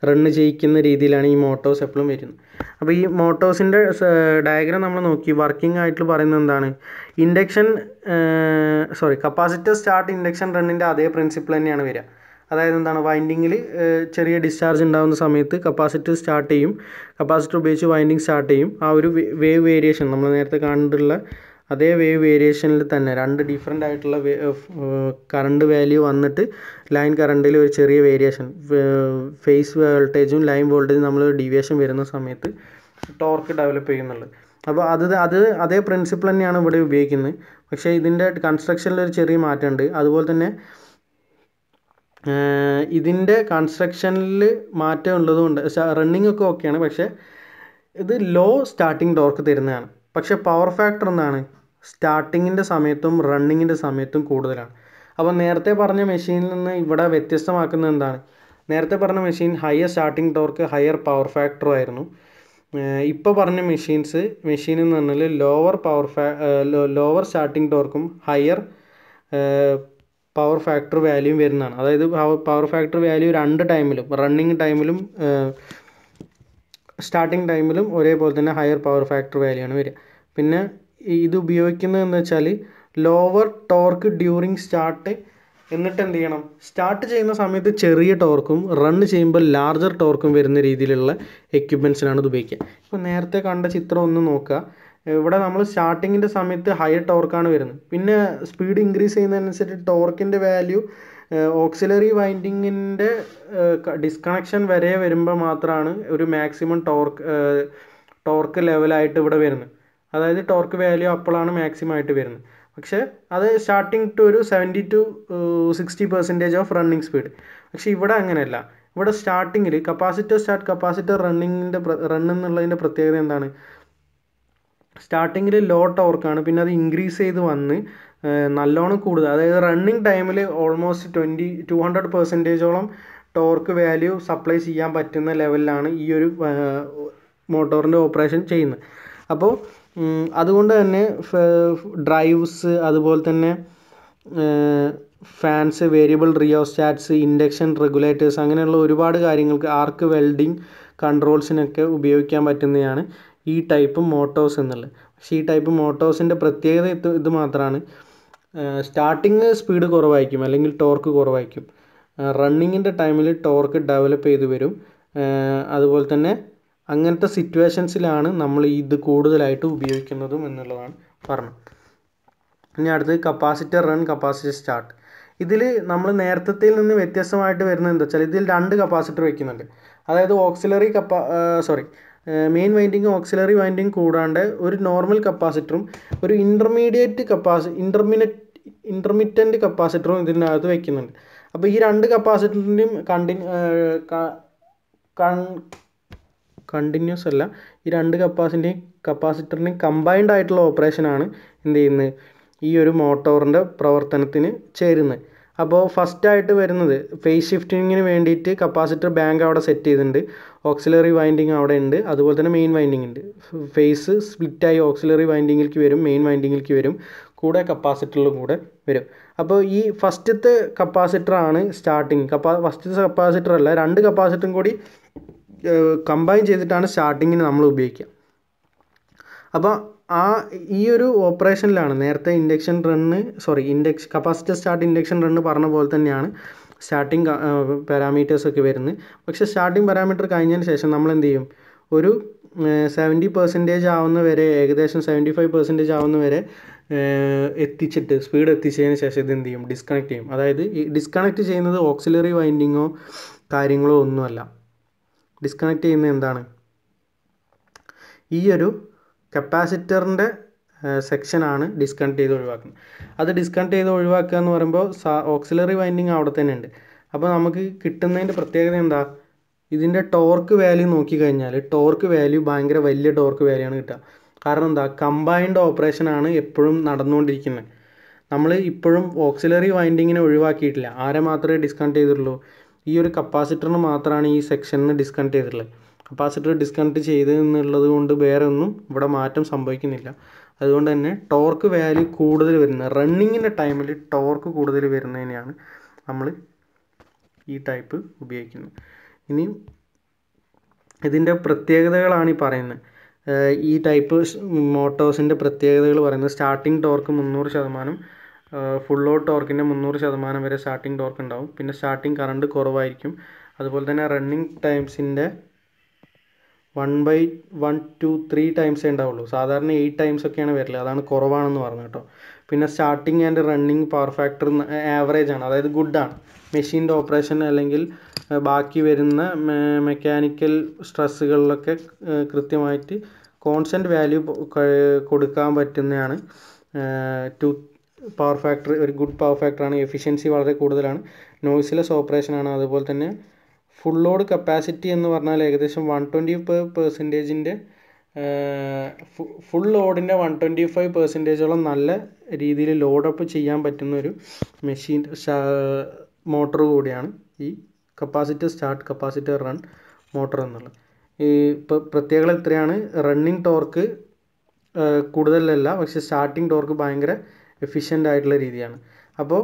റണ്ണ് ചെയ്യിക്കുന്ന രീതിയിലാണ് ഈ മോട്ടോസ് എപ്പോഴും വരുന്നത് അപ്പോൾ ഈ മോട്ടോസിൻ്റെ ഡയഗ്രം നമ്മൾ നോക്കി വർക്കിംഗ് ആയിട്ട് പറയുന്നത് എന്താണ് induction sorry capacitor start induction റണ്ണിൻ്റെ അതേ പ്രിൻസിപ്പിൾ തന്നെയാണ് വരിക അതായത് എന്താണ് വൈൻഡിങ്ങിൽ ചെറിയ ഡിസ്ചാർജ് ഉണ്ടാകുന്ന സമയത്ത് കപ്പാസിറ്റർ സ്റ്റാർട്ട് ചെയ്യും കപ്പാസിറ്റർ ഉപയോഗിച്ച് വൈൻഡിങ് സ്റ്റാർട്ട് ചെയ്യും ആ ഒരു വേവ് വേരിയേഷൻ നമ്മൾ നേരത്തെ കണ്ടിട്ടുള്ള അതേ വേവ് വേരിയേഷനിൽ തന്നെ രണ്ട് ഡിഫറെൻ്റ് ആയിട്ടുള്ള കറണ്ട് വാല്യൂ വന്നിട്ട് ലൈൻ കറണ്ടിൽ ഒരു ചെറിയ വേരിയേഷൻ ഫേസ് വോൾട്ടേജും ലൈൻ വോൾട്ടേജും നമ്മൾ ഡീവിയേഷൻ വരുന്ന സമയത്ത് ടോർക്ക് ഡെവലപ്പ് ചെയ്യുന്നുള്ളൂ അപ്പോൾ അത് അത് അതേ പ്രിൻസിപ്പിൾ തന്നെയാണ് ഇവിടെ ഉപയോഗിക്കുന്നത് പക്ഷേ ഇതിൻ്റെ കൺസ്ട്രക്ഷനിൽ ഒരു ചെറിയ മാറ്റമുണ്ട് അതുപോലെ തന്നെ ഇതിൻ്റെ കൺസ്ട്രക്ഷനിൽ മാറ്റം ഉള്ളതുകൊണ്ട് റണ്ണിംഗ് ഒക്കെ ഓക്കെയാണ് പക്ഷേ ഇത് ലോ സ്റ്റാർട്ടിംഗ് ടോർക്ക് തരുന്നതാണ് പക്ഷേ പവർ ഫാക്ടർ എന്താണ് സ്റ്റാർട്ടിങ്ങിൻ്റെ സമയത്തും റണ്ണിങ്ങിൻ്റെ സമയത്തും കൂടുതലാണ് അപ്പോൾ നേരത്തെ പറഞ്ഞ മെഷീനിൽ നിന്ന് ഇവിടെ വ്യത്യസ്തമാക്കുന്നത് എന്താണ് നേരത്തെ പറഞ്ഞ machine higher starting torque higher power ഫാക്ടറും ആയിരുന്നു ഇപ്പോൾ പറഞ്ഞ മെഷീൻസ് മെഷീൻ എന്ന് പറഞ്ഞാൽ ലോവർ പവർ ഫാ ലോവർ സ്റ്റാർട്ടിങ് ടോർക്കും ഹയർ പവർ ഫാക്ടർ വാല്യൂയും വരുന്നതാണ് അതായത് പവർ ഫാക്ടർ വാല്യൂ രണ്ട് ടൈമിലും റണ്ണിങ് ടൈമിലും സ്റ്റാർട്ടിങ് ടൈമിലും ഒരേപോലെ തന്നെ ഹയർ പവർ ഫാക്ടർ വാല്യൂ ആണ് വരിക പിന്നെ ഇത് ഉപയോഗിക്കുന്നതെന്ന് വെച്ചാൽ ലോവർ ടോർക്ക് ഡ്യൂറിങ് സ്റ്റാർട്ട് എന്നിട്ട് എന്ത് ചെയ്യണം സ്റ്റാർട്ട് ചെയ്യുന്ന സമയത്ത് ചെറിയ ടോർക്കും റൺ ചെയ്യുമ്പോൾ ലാർജർ ടോർക്കും വരുന്ന രീതിയിലുള്ള എക്യുപ്മെൻറ്റ്സിനാണ് ഇത് ഉപയോഗിക്കുക ഇപ്പോൾ നേരത്തെ കണ്ട ചിത്രം ഒന്ന് നോക്കുക ഇവിടെ നമ്മൾ സ്റ്റാർട്ടിങ്ങിൻ്റെ സമയത്ത് ഹയർ ടോർക്കാണ് വരുന്നത് പിന്നെ സ്പീഡ് ഇൻക്രീസ് ചെയ്യുന്നതനുസരിച്ച് ടോർക്കിൻ്റെ വാല്യൂ ഓക്സിലറി വൈൻഡിങ്ങിൻ്റെ ഡിസ്കണക്ഷൻ വരെ വരുമ്പോൾ മാത്രമാണ് ഒരു മാക്സിമം ടോർക്ക് ടോർക്ക് ലെവലായിട്ട് ഇവിടെ വരുന്നത് അതായത് ടോർക്ക് വാല്യൂ അപ്പോഴാണ് മാക്സിമം ആയിട്ട് വരുന്നത് പക്ഷേ അത് സ്റ്റാർട്ടിങ് ടു ഒരു seventy to sixty percentage of running speed പക്ഷേ ഇവിടെ അങ്ങനെയല്ല ഇവിടെ സ്റ്റാർട്ടിങ്ങിൽ കപ്പാസിറ്റർ സ്റ്റാർട്ട് കപ്പാസിറ്റർ റണ്ണിങ്ങിൻ്റെ റൺ എന്നുള്ളതിൻ്റെ പ്രത്യേകത എന്താണ് സ്റ്റാർട്ടിങ്ങിൽ ലോ ടോർക്കാണ് പിന്നെ അത് ഇൻക്രീസ് ചെയ്ത് വന്ന് നല്ലോണം കൂടുതൽ അതായത് റണ്ണിങ് ടൈമിൽ ഓൾമോസ്റ്റ് ട്വൻറ്റി ടു ഹൺഡ്രഡ് പെർസെൻറ്റേജോളം ടോർക്ക് വാല്യൂ സപ്ലൈ ചെയ്യാൻ പറ്റുന്ന ലെവലിലാണ് ഈ ഒരു മോട്ടോറിൻ്റെ ഓപ്പറേഷൻ ചെയ്യുന്നത് അപ്പോൾ അതുകൊണ്ട് തന്നെ ഡ്രൈവ്സ് അതുപോലെ തന്നെ fans variable rheostats induction regulators അങ്ങനെയുള്ള ഒരുപാട് കാര്യങ്ങൾക്ക് ആർക്ക് വെൽഡിങ് കൺട്രോൾസിനൊക്കെ ഉപയോഗിക്കാൻ പറ്റുന്നതാണ് ഈ ടൈപ്പ് മോട്ടോഴ്സ് എന്നുള്ളത് പക്ഷേ ഈ ടൈപ്പ് മോട്ടോഴ്സിൻ്റെ പ്രത്യേകത ഇത് ഇത് മാത്രമാണ് സ്റ്റാർട്ടിങ് സ്പീഡ് കുറവായിരിക്കും അല്ലെങ്കിൽ ടോർക്ക് കുറവായിരിക്കും റണ്ണിങ്ങിൻ്റെ ടൈമിൽ ടോർക്ക് ഡെവലപ്പ് ചെയ്ത് വരും അതുപോലെ തന്നെ അങ്ങനത്തെ സിറ്റുവേഷൻസിലാണ് നമ്മൾ ഇത് കൂടുതലായിട്ട് ഉപയോഗിക്കുന്നതും എന്നുള്ളതാണ് പറഞ്ഞത് ഇനി അടുത്തത് കപ്പാസിറ്റർ റൺ കപ്പാസിറ്റർ സ്റ്റാർട്ട് ഇതിൽ നമ്മൾ നേരത്തെ നിന്ന് വ്യത്യസ്തമായിട്ട് വരുന്നത് എന്താ വെച്ചാൽ ഇതിൽ രണ്ട് കപ്പാസിറ്റർ വയ്ക്കുന്നുണ്ട് അതായത് ഓക്സിലറി കപ്പാ sorry main winding auxiliary winding കൂടാണ്ട് ഒരു നോർമൽ കപ്പാസിറ്ററും ഒരു ഇൻ്റർമീഡിയറ്റ് കപ്പാസി ഇൻ്റർമിനറ്റ് ഇൻ്റർമിറ്റൻറ്റ് കപ്പാസിറ്ററും ഇതിനകത്ത് വയ്ക്കുന്നുണ്ട് അപ്പോൾ ഈ രണ്ട് കപ്പാസിറ്ററിൻ്റെയും കണ്ടിന്യൂ കണ്ടിന്യൂസ് അല്ല ഈ രണ്ട് കപ്പാസിൻ്റെയും കപ്പാസിറ്ററിൻ്റെയും കമ്പൈൻഡ് ആയിട്ടുള്ള ഓപ്പറേഷനാണ് എന്ത് ചെയ്യുന്നത് ഈ ഒരു മോട്ടോറിൻ്റെ പ്രവർത്തനത്തിന് ചേരുന്നത് അപ്പോൾ ഫസ്റ്റായിട്ട് വരുന്നത് ഫേസ് ഷിഫ്റ്റിങ്ങിന് വേണ്ടിയിട്ട് കപ്പാസിറ്റർ ബാങ്ക് അവിടെ സെറ്റ് ചെയ്തിട്ടുണ്ട് ഓക്സിലറി വൈൻഡിങ് അവിടെ ഉണ്ട് അതുപോലെ തന്നെ മെയിൻ വൈൻഡിങ് ഉണ്ട് ഫേസ് സ്പ്ലിറ്റായി ഓക്സിലറി വൈൻഡിങ്ങിലേക്ക് വരും മെയിൻ വൈൻഡിങ്ങിലേക്ക് വരും കൂടെ കപ്പാസിറ്ററിലും കൂടെ വരും അപ്പോൾ ഈ ഫസ്റ്റത്തെ കപ്പാസിറ്ററാണ് സ്റ്റാർട്ടിങ് കപ്പാ ഫസ്റ്റത്തെ കപ്പാസിറ്റർ അല്ല രണ്ട് കപ്പാസിറ്ററും കൂടി കമ്പൈൻ ചെയ്തിട്ടാണ് സ്റ്റാർട്ടിങ്ങിന് നമ്മൾ ഉപയോഗിക്കുക അപ്പോൾ ആ ഈ ഒരു ഓപ്പറേഷനിലാണ് നേരത്തെ induction run sorry induction capacitor start induction run പറഞ്ഞ പോലെ തന്നെയാണ് സ്റ്റാർട്ടിങ് പാരാമീറ്റേഴ്സൊക്കെ വരുന്നത് പക്ഷേ സ്റ്റാർട്ടിങ് പാരാമീറ്റർ കഴിഞ്ഞതിന് ശേഷം നമ്മൾ എന്ത് ചെയ്യും ഒരു സെവൻറ്റി പെർസെൻറ്റേജ് ആവുന്ന വരെ ഏകദേശം സെവൻറ്റി ഫൈവ് പെർസെൻറ്റേജ് ആവുന്ന വരെ എത്തിച്ചിട്ട് സ്പീഡ് എത്തിച്ചതിന് ശേഷം ഇത് എന്ത് ചെയ്യും ഡിസ്കണക്ട് ചെയ്യും അതായത് ഈ ഡിസ്കണക്ട് ചെയ്യുന്നത് ഓക്സിലറി വൈൻഡിങ്ങോ കാര്യങ്ങളോ ഒന്നുമല്ല ഡിസ്കണക്ട് ചെയ്യുന്നത് എന്താണ് ഈ ഒരു കപ്പാസിറ്ററിൻ്റെ സെക്ഷനാണ് ഡിസ്കണക്ട് ചെയ്ത് ഒഴിവാക്കുന്നത് അത് ഡിസ്കണക്ട് ചെയ്ത് ഒഴിവാക്കുക എന്ന് പറയുമ്പോൾ ഓക്സിലറി വൈൻഡിങ് അവിടെ തന്നെ ഉണ്ട് അപ്പോൾ നമുക്ക് കിട്ടുന്നതിൻ്റെ പ്രത്യേകത എന്താ ഇതിൻ്റെ ടോർക്ക് വാല്യൂ നോക്കിക്കഴിഞ്ഞാൽ ടോർക്ക് വാല്യൂ ഭയങ്കര വലിയ ടോർക്ക് വാല്യൂ ആണ് കിട്ടുക കാരണം എന്താ കമ്പൈൻഡ് ഓപ്പറേഷനാണ് എപ്പോഴും നടന്നുകൊണ്ടിരിക്കുന്നത് നമ്മൾ ഇപ്പോഴും ഓക്സിലറി വൈൻഡിങ്ങിനെ ഒഴിവാക്കിയിട്ടില്ല ആരെ മാത്രമേ ഡിസ്കണക്ട് ചെയ്തിട്ടുള്ളൂ ഈ ഒരു കപ്പാസിറ്ററിന് മാത്രമാണ് ഈ സെക്ഷനിൽ നിന്ന് ഡിസ്കണക്ട് ചെയ്തിട്ടുള്ളത് കപ്പാസിറ്റർ ഡിസ്കണക്ട് ചെയ്ത് എന്നുള്ളത് കൊണ്ട് വേറെ ഒന്നും ഇവിടെ മാറ്റം സംഭവിക്കുന്നില്ല അതുകൊണ്ട് തന്നെ ടോർക്ക് വാല്യൂ കൂടുതൽ വരുന്നത് റണ്ണിങ്ങിൻ്റെ ടൈമിൽ ടോർക്ക് കൂടുതൽ വരുന്നതിനെയാണ് നമ്മൾ ഈ ടൈപ്പ് ഉപയോഗിക്കുന്നത് ഇനി ഇതിൻ്റെ പ്രത്യേകതകളാണ് ഈ പറയുന്നത് ഈ ടൈപ്പ് മോട്ടോഴ്സിൻ്റെ പ്രത്യേകതകൾ പറയുന്നത് സ്റ്റാർട്ടിംഗ് ടോർക്ക് മുന്നൂറ് ശതമാനം ഫുൾ ലോഡ് ടോർക്കിൻ്റെ മുന്നൂറ് ശതമാനം വരെ സ്റ്റാർട്ടിംഗ് ടോർക്ക് ഉണ്ടാവും പിന്നെ സ്റ്റാർട്ടിംഗ് കറണ്ട് കുറവായിരിക്കും അതുപോലെ തന്നെ റണ്ണിങ് ടൈംസിൻ്റെ one by one two three ടൈംസേ ഉണ്ടാവുള്ളൂ സാധാരണ എയ്റ്റ് ടൈംസ് ഒക്കെയാണ് വരില്ല അതാണ് കുറവാണെന്ന് പറഞ്ഞു കേട്ടോ പിന്നെ starting and running power factor average ആണ് അതായത് ഗുഡാണ് മെഷീൻ്റെ ഓപ്പറേഷൻ അല്ലെങ്കിൽ ബാക്കി വരുന്ന മെക്കാനിക്കൽ സ്ട്രെസ്സുകളിലൊക്കെ കൃത്യമായിട്ട് കോൺസ്റ്റൻറ്റ് വാല്യൂ കൊടുക്കാൻ പറ്റുന്നതാണ് ടു പവർ ഫാക്ടർ ഒരു ഗുഡ് പവർ ഫാക്ടറാണ് എഫിഷ്യൻസി വളരെ കൂടുതലാണ് നോയ്സ്ലെസ് ഓപ്പറേഷനാണ് അതുപോലെ തന്നെ ഫുൾ ലോഡ് കപ്പാസിറ്റി എന്ന് പറഞ്ഞാൽ ഏകദേശം വൺ ട്വൻറ്റി ഫൈവ് പെർസെൻറ്റേജിൻ്റെ ഫുൾ ലോഡിൻ്റെ വൺ ട്വൻറ്റി ഫൈവ് പെർസെൻറ്റേജോളം നല്ല രീതിയിൽ ലോഡപ്പ് ചെയ്യാൻ പറ്റുന്ന ഒരു മെഷീൻ മോട്ടർ കൂടിയാണ് ഈ capacitor start capacitor run motor എന്നുള്ളത് ഈ ഇപ്പോൾ പ്രത്യേകത എത്രയാണ് റണ്ണിങ് ടോർക്ക് കൂടുതലല്ല പക്ഷേ സ്റ്റാർട്ടിങ് ടോർക്ക് ഭയങ്കര എഫിഷ്യൻ്റ് ആയിട്ടുള്ള രീതിയാണ് അപ്പോൾ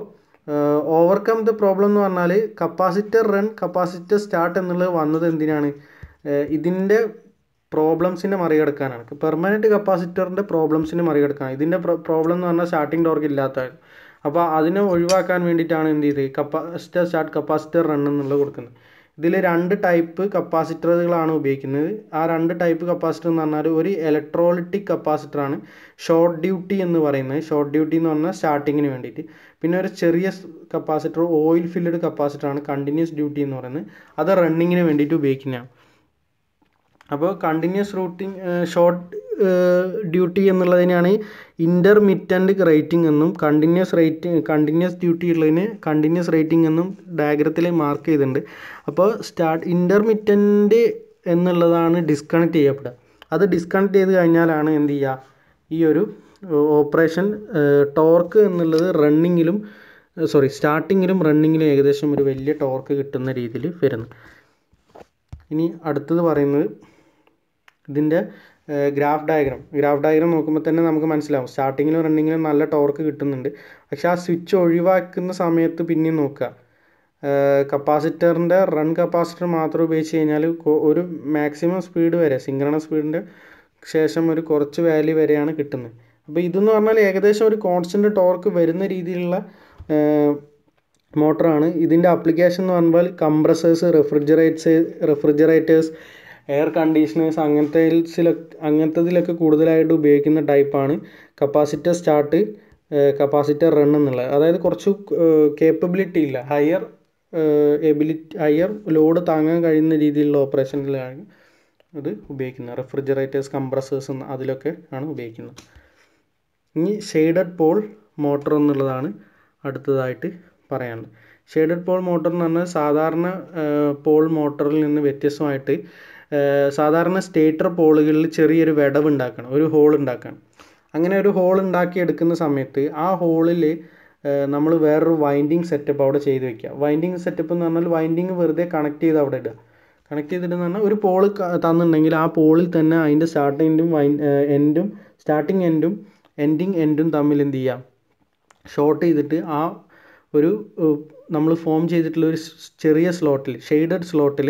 ഓവർകം ദ പ്രോബ്ലം എന്ന് പറഞ്ഞാൽ കപ്പാസിറ്റർ റൺ കപ്പാസിറ്റർ സ്റ്റാർട്ട് എന്നുള്ളത് വന്നത് എന്തിനാണ് ഇതിൻ്റെ പ്രോബ്ലംസിനെ മറികടക്കാനാണ് പെർമനൻറ്റ് കപ്പാസിറ്ററിൻ്റെ പ്രോബ്ലംസിനെ മറികടക്കാൻ ഇതിൻ്റെ പ്രോബ്ലം എന്ന് പറഞ്ഞാൽ സ്റ്റാർട്ടിംഗ് ടോർക്ക് ഇല്ലാത്തതായിരുന്നു അപ്പോൾ അതിനെ ഒഴിവാക്കാൻ വേണ്ടിയിട്ടാണ് എന്ത് ചെയ്തത് കപ്പാസിറ്റർ സ്റ്റാർട്ട് കപ്പാസിറ്റർ റൺ എന്നുള്ളത് കൊടുക്കുന്നത് ഇതിൽ രണ്ട് ടൈപ്പ് കപ്പാസിറ്ററുകളാണ് ഉപയോഗിക്കുന്നത് ആ രണ്ട് ടൈപ്പ് കപ്പാസിറ്റർ എന്ന് പറഞ്ഞാൽ ഒരു ഇലക്ട്രോളിറ്റിക് കപ്പാസിറ്ററാണ് ഷോർട്ട് ഡ്യൂട്ടി എന്ന് പറയുന്നത് ഷോർട്ട് ഡ്യൂട്ടി എന്ന് പറഞ്ഞാൽ സ്റ്റാർട്ടിങ്ങിന് വേണ്ടിയിട്ട് പിന്നെ ഒരു ചെറിയ കപ്പാസിറ്റർ ഓയിൽ ഫില്ലഡ് കപ്പാസിറ്ററാണ് കണ്ടിന്യൂസ് ഡ്യൂട്ടി എന്ന് പറയുന്നത് അത് റണ്ണിങ്ങിന് വേണ്ടിയിട്ട് ഉപയോഗിക്കുന്നതാണ് അപ്പോൾ കണ്ടിന്യൂസ് റൂട്ടിങ് ഷോർട്ട് ഡ്യൂട്ടി എന്നുള്ളതിനാണ് ഇൻ്റർമിറ്റൻറ്റ് റേറ്റിംഗ് എന്നും കണ്ടിന്യൂസ് റേറ്റിംഗ് കണ്ടിന്യൂസ് ഡ്യൂട്ടി ഉള്ളതിന് കണ്ടിന്യൂസ് റേറ്റിംഗ് എന്നും ഡയഗ്രത്തിൽ മാർക്ക് ചെയ്തിട്ടുണ്ട് അപ്പോൾ സ്റ്റാർട്ട് ഇൻ്റർമിറ്റൻറ്റ് എന്നുള്ളതാണ് ഡിസ്കണക്ട് ചെയ്യപ്പെടുക അത് ഡിസ്കണക്ട് ചെയ്ത് കഴിഞ്ഞാലാണ് എന്ത് ചെയ്യുക ഈ ഒരു ഓപ്പറേഷൻ ടോർക്ക് എന്നുള്ളത് റണ്ണിങ്ങിലും സോറി സ്റ്റാർട്ടിങ്ങിലും റണ്ണിങ്ങിലും ഏകദേശം ഒരു വലിയ ടോർക്ക് കിട്ടുന്ന രീതിയിൽ വരുന്നു ഇനി അടുത്തത് പറയുന്നത് ഇതിൻ്റെ ഗ്രാഫ് ഡയഗ്രാം ഗ്രാഫ് ഡയഗ്രാം നോക്കുമ്പോൾ തന്നെ നമുക്ക് മനസ്സിലാവും സ്റ്റാർട്ടിങ്ങിലും റണ്ണിങ്ങിലും നല്ല ടോർക്ക് കിട്ടുന്നുണ്ട് പക്ഷേ ആ സ്വിച്ച് ഒഴിവാക്കുന്ന സമയത്ത് പിന്നെയും നോക്കുക കപ്പാസിറ്ററിൻ്റെ റൺ കപ്പാസിറ്റർ മാത്രം ഉപയോഗിച്ച് കഴിഞ്ഞാൽ ഒരു മാക്സിമം സ്പീഡ് വരെ സിംഗ്രണ സ്പീഡിൻ്റെ ശേഷം ഒരു കുറച്ച് വാല്യൂ വരെയാണ് കിട്ടുന്നത് അപ്പോൾ ഇതെന്ന് പറഞ്ഞാൽ ഏകദേശം ഒരു കോൺസ്റ്റൻറ്റ് ടോർക്ക് വരുന്ന രീതിയിലുള്ള മോട്ടറാണ് ഇതിൻ്റെ ആപ്ലിക്കേഷൻ എന്ന് പറഞ്ഞാൽ compressors refrigerates refrigerators air conditioners അങ്ങനത്തേൽസിൽ അങ്ങനത്തതിലൊക്കെ കൂടുതലായിട്ട് ഉപയോഗിക്കുന്ന ടൈപ്പാണ് കപ്പാസിറ്റർ സ്റ്റാർട്ട് കപ്പാസിറ്റർ റൺ എന്നുള്ളത് അതായത് കുറച്ച് കേപ്പബിലിറ്റി ഇല്ല ഹയർ എബിലിറ്റി ഹയർ ലോഡ് താങ്ങാൻ കഴിയുന്ന രീതിയിലുള്ള ഓപ്പറേഷനിലാണ് അത് ഉപയോഗിക്കുന്നത് റെഫ്രിജറേറ്റേഴ്സ് കംപ്രസേഴ്സ് അതിലൊക്കെ ആണ് ഉപയോഗിക്കുന്നത് ഇനി ഷെയ്ഡഡ് പോൾ മോട്ടോർ എന്നുള്ളതാണ് അടുത്തതായിട്ട് പറയാനുള്ളത് ഷെയ്ഡഡ് പോൾ മോട്ടോർ എന്ന് പറഞ്ഞാൽ സാധാരണ പോൾ മോട്ടറിൽ നിന്ന് വ്യത്യസ്തമായിട്ട് സാധാരണ സ്റ്റേറ്റർ പോളുകളിൽ ചെറിയൊരു ഉണ്ടാക്കണം ഒരു ഹോൾ ഉണ്ടാക്കണം അങ്ങനെ ഒരു ഹോൾ എടുക്കുന്ന സമയത്ത് ആ ഹോളിൽ നമ്മൾ വേറൊരു വൈൻഡിങ് സെറ്റപ്പ് അവിടെ ചെയ്ത് വെക്കുക വൈൻഡിങ് സെറ്റപ്പ് എന്ന് പറഞ്ഞാൽ വൈൻഡിങ് വെറുതെ കണക്ട് ചെയ്ത് അവിടെ ഇടുക കണക്ട് ചെയ്തിട്ടെന്ന് പറഞ്ഞാൽ ഒരു പോള് തന്നിട്ടുണ്ടെങ്കിൽ ആ പോളിൽ തന്നെ അതിൻ്റെ എൻഡും വൈൻ എൻഡും സ്റ്റാർട്ടിങ് എൻഡും എൻഡിങ് എൻഡും തമ്മിൽ എന്ത് ചെയ്യാം ഷോർട്ട് ചെയ്തിട്ട് ആ ഒരു നമ്മൾ ഫോം ചെയ്തിട്ടുള്ള ഒരു ചെറിയ സ്ലോട്ടിൽ ഷെയ്ഡഡ് സ്ലോട്ടിൽ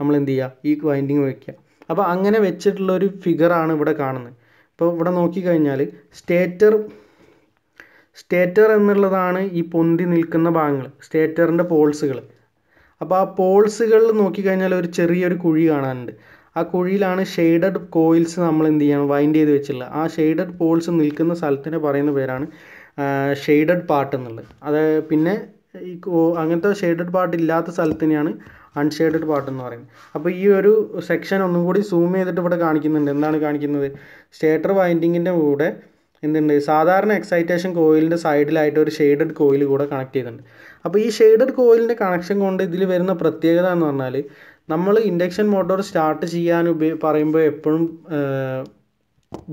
നമ്മൾ എന്ത് ചെയ്യുക ഈ വൈൻഡിങ് വയ്ക്കുക അപ്പോൾ അങ്ങനെ വെച്ചിട്ടുള്ള ഒരു ഫിഗറാണ് ഇവിടെ കാണുന്നത് ഇപ്പോൾ ഇവിടെ നോക്കിക്കഴിഞ്ഞാൽ സ്റ്റേറ്റർ സ്റ്റേറ്റർ എന്നുള്ളതാണ് ഈ പൊന്തി നിൽക്കുന്ന ഭാഗങ്ങൾ സ്റ്റേറ്ററിൻ്റെ പോൾസുകൾ അപ്പോൾ ആ പോൾസുകളിൽ നോക്കിക്കഴിഞ്ഞാൽ ഒരു ചെറിയൊരു കുഴി കാണാനുണ്ട് ആ കുഴിയിലാണ് ഷെയ്ഡഡ് കോയിൽസ് നമ്മൾ എന്ത് ചെയ്യണം വൈൻഡ് ചെയ്ത് വെച്ചുള്ളത് ആ ഷെയ്ഡഡ് പോൾസ് നിൽക്കുന്ന സ്ഥലത്തിന് പറയുന്ന പേരാണ് ഷെയ്ഡഡ് പാർട്ട് എന്നുള്ളത് അത് പിന്നെ ഈ അങ്ങനത്തെ ഷെയ്ഡഡ് പാർട്ട് ഇല്ലാത്ത സ്ഥലത്തിനെയാണ് അൺഷെയ്ഡഡ് പാർട്ട് എന്ന് പറയും അപ്പോൾ ഈ ഒരു സെക്ഷൻ ഒന്നും കൂടി സൂം ചെയ്തിട്ട് ഇവിടെ കാണിക്കുന്നുണ്ട് എന്താണ് കാണിക്കുന്നത് സ്റ്റേറ്റർ വൈൻഡിങ്ങിൻ്റെ കൂടെ എന്തുണ്ട് സാധാരണ എക്സൈറ്റേഷൻ കോയിലിൻ്റെ സൈഡിലായിട്ട് ഒരു ഷെയ്ഡഡ് കോയിൽ കൂടെ കണക്ട് ചെയ്തിട്ടുണ്ട് അപ്പോൾ ഈ ഷെയ്ഡഡ് കോയിലിൻ്റെ കണക്ഷൻ കൊണ്ട് ഇതിൽ വരുന്ന പ്രത്യേകത എന്ന് പറഞ്ഞാൽ നമ്മൾ ഇൻഡക്ഷൻ മോട്ടോർ സ്റ്റാർട്ട് ചെയ്യാൻ ഉപയോഗി പറയുമ്പോൾ എപ്പോഴും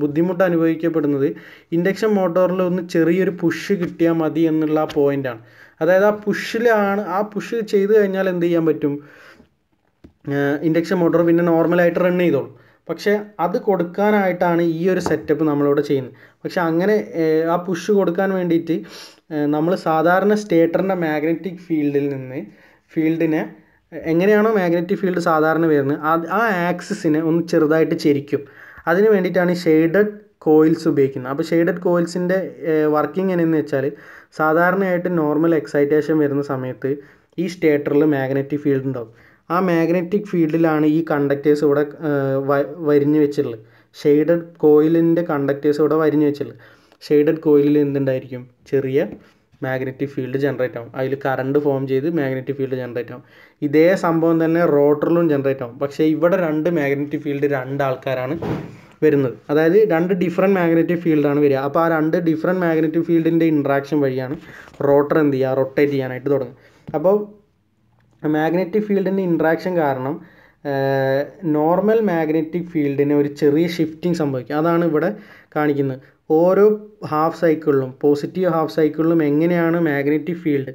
ബുദ്ധിമുട്ട് അനുഭവിക്കപ്പെടുന്നത് ഇൻഡക്ഷൻ മോട്ടോറിൽ ഒന്ന് ചെറിയൊരു പുഷ് കിട്ടിയാൽ മതി എന്നുള്ള പോയിൻ്റാണ് അതായത് ആ പുഷിലാണ് ആ പുഷ് ചെയ്ത് കഴിഞ്ഞാൽ എന്ത് ചെയ്യാൻ പറ്റും ഇൻഡക്ഷൻ മോട്ടോർ പിന്നെ നോർമലായിട്ട് റൺ ചെയ്തോളും പക്ഷേ അത് കൊടുക്കാനായിട്ടാണ് ഈ ഒരു സെറ്റപ്പ് നമ്മളിവിടെ ചെയ്യുന്നത് പക്ഷേ അങ്ങനെ ആ പുഷ് കൊടുക്കാൻ വേണ്ടിയിട്ട് നമ്മൾ സാധാരണ സ്റ്റേറ്ററിൻ്റെ മാഗ്നറ്റിക് ഫീൽഡിൽ നിന്ന് ഫീൽഡിനെ എങ്ങനെയാണോ മാഗ്നറ്റിക് ഫീൽഡ് സാധാരണ വരുന്നത് ആ ആക്സിസിനെ ഒന്ന് ചെറുതായിട്ട് ചെരിക്കും അതിന് വേണ്ടിയിട്ടാണ് ഷെയ്ഡഡ് കോയിൽസ് ഉപയോഗിക്കുന്നത് അപ്പോൾ ഷെയ്ഡഡ് കോയിൽസിൻ്റെ വർക്കിംഗ് എങ്ങനെയെന്ന് വെച്ചാൽ സാധാരണയായിട്ട് നോർമൽ എക്സൈറ്റേഷൻ വരുന്ന സമയത്ത് ഈ സ്റ്റേറ്ററിൽ മാഗ്നറ്റിക് ഫീൽഡ് ഉണ്ടാവും ആ മാഗ്നറ്റിക് ഫീൽഡിലാണ് ഈ കണ്ടക്ടേഴ്സ് ഇവിടെ വരിഞ്ഞു വെച്ചിട്ടുള്ളത് ഷെയ്ഡഡ് കോയിലിൻ്റെ കണ്ടക്ടേഴ്സ് ഇവിടെ വരിഞ്ഞു വെച്ചിട്ടുള്ളത് ഷെയ്ഡഡ് കോയിലിൽ എന്തുണ്ടായിരിക്കും ചെറിയ മാഗ്നറ്റിക് ഫീൽഡ് ജനറേറ്റ് ആവും അതിൽ കറണ്ട് ഫോം ചെയ്ത് മാഗ്നറ്റിക് ഫീൽഡ് ജനറേറ്റ് ആവും ഇതേ സംഭവം തന്നെ റോട്ടറിലും ജനറേറ്റ് ആവും പക്ഷേ ഇവിടെ രണ്ട് മാഗ്നറ്റിക് ഫീൽഡ് രണ്ട് ആൾക്കാരാണ് വരുന്നത് അതായത് രണ്ട് ഡിഫറെൻറ്റ് മാഗ്നറ്റിക് ഫീൽഡാണ് വരിക അപ്പോൾ ആ രണ്ട് ഡിഫറെൻറ്റ് മാഗ്നറ്റിക് ഫീൽഡിൻ്റെ ഇൻട്രാക്ഷൻ വഴിയാണ് റോട്ടർ എന്ത് ചെയ്യുക റൊട്ടേറ്റ് ചെയ്യാനായിട്ട് തുടങ്ങുക അപ്പോൾ മാഗ്നറ്റിക് ഫീൽഡിൻ്റെ ഇൻട്രാക്ഷൻ കാരണം നോർമൽ മാഗ്നറ്റിക് ഫീൽഡിന് ഒരു ചെറിയ ഷിഫ്റ്റിംഗ് സംഭവിക്കും അതാണ് ഇവിടെ കാണിക്കുന്നത് ഓരോ ഹാഫ് സൈക്കിളിലും പോസിറ്റീവ് ഹാഫ് സൈക്കിളിലും എങ്ങനെയാണ് മാഗ്നറ്റിക് ഫീൽഡ്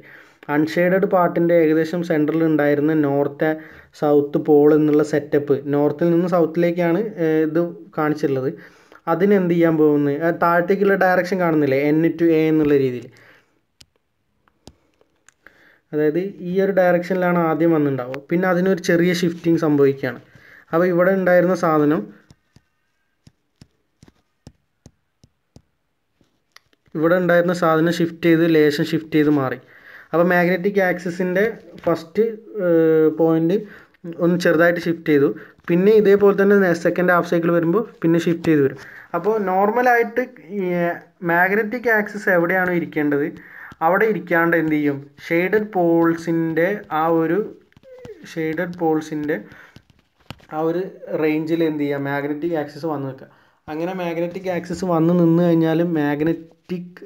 അൺഷെയ്ഡഡ് പാർട്ടിൻ്റെ ഏകദേശം സെൻറ്ററിൽ ഉണ്ടായിരുന്ന നോർത്ത് സൗത്ത് പോൾ എന്നുള്ള സെറ്റപ്പ് നോർത്തിൽ നിന്ന് സൗത്തിലേക്കാണ് ഇത് കാണിച്ചിട്ടുള്ളത് അതിന് എന്ത് ചെയ്യാൻ പോകുന്നത് താഴത്തേക്കുള്ള ഡയറക്ഷൻ കാണുന്നില്ലേ എൻ ടു എ എന്നുള്ള രീതിയിൽ അതായത് ഈ ഒരു ഡയറക്ഷനിലാണ് ആദ്യം വന്നിട്ടുണ്ടാവുക പിന്നെ അതിനൊരു ചെറിയ ഷിഫ്റ്റിംഗ് സംഭവിക്കുകയാണ് അപ്പോൾ ഇവിടെ ഉണ്ടായിരുന്ന സാധനം ഇവിടെ ഉണ്ടായിരുന്ന സാധനം ഷിഫ്റ്റ് ചെയ്ത് ലേശം ഷിഫ്റ്റ് ചെയ്ത് മാറി അപ്പോൾ മാഗ്നറ്റിക് ആക്സിസിൻ്റെ ഫസ്റ്റ് പോയിൻ്റ് ഒന്ന് ചെറുതായിട്ട് ഷിഫ്റ്റ് ചെയ്തു പിന്നെ ഇതേപോലെ തന്നെ സെക്കൻഡ് ഹാഫ് സൈക്കിൾ വരുമ്പോൾ പിന്നെ ഷിഫ്റ്റ് ചെയ്ത് വരും അപ്പോൾ നോർമലായിട്ട് മാഗ്നറ്റിക് ആക്സിസ് എവിടെയാണോ ഇരിക്കേണ്ടത് അവിടെ ഇരിക്കാണ്ട് എന്ത് ചെയ്യും ഷെയ്ഡഡ് പോൾസിൻ്റെ ആ ഒരു ഷെയ്ഡഡ് പോൾസിൻ്റെ ആ ഒരു റേഞ്ചിൽ എന്ത് ചെയ്യുക മാഗ്നറ്റിക് ആക്സിസ് വന്ന് നിൽക്കുക അങ്ങനെ മാഗ്നറ്റിക് ആക്സിസ് വന്ന് നിന്ന് കഴിഞ്ഞാൽ മാഗ്നറ്റിക്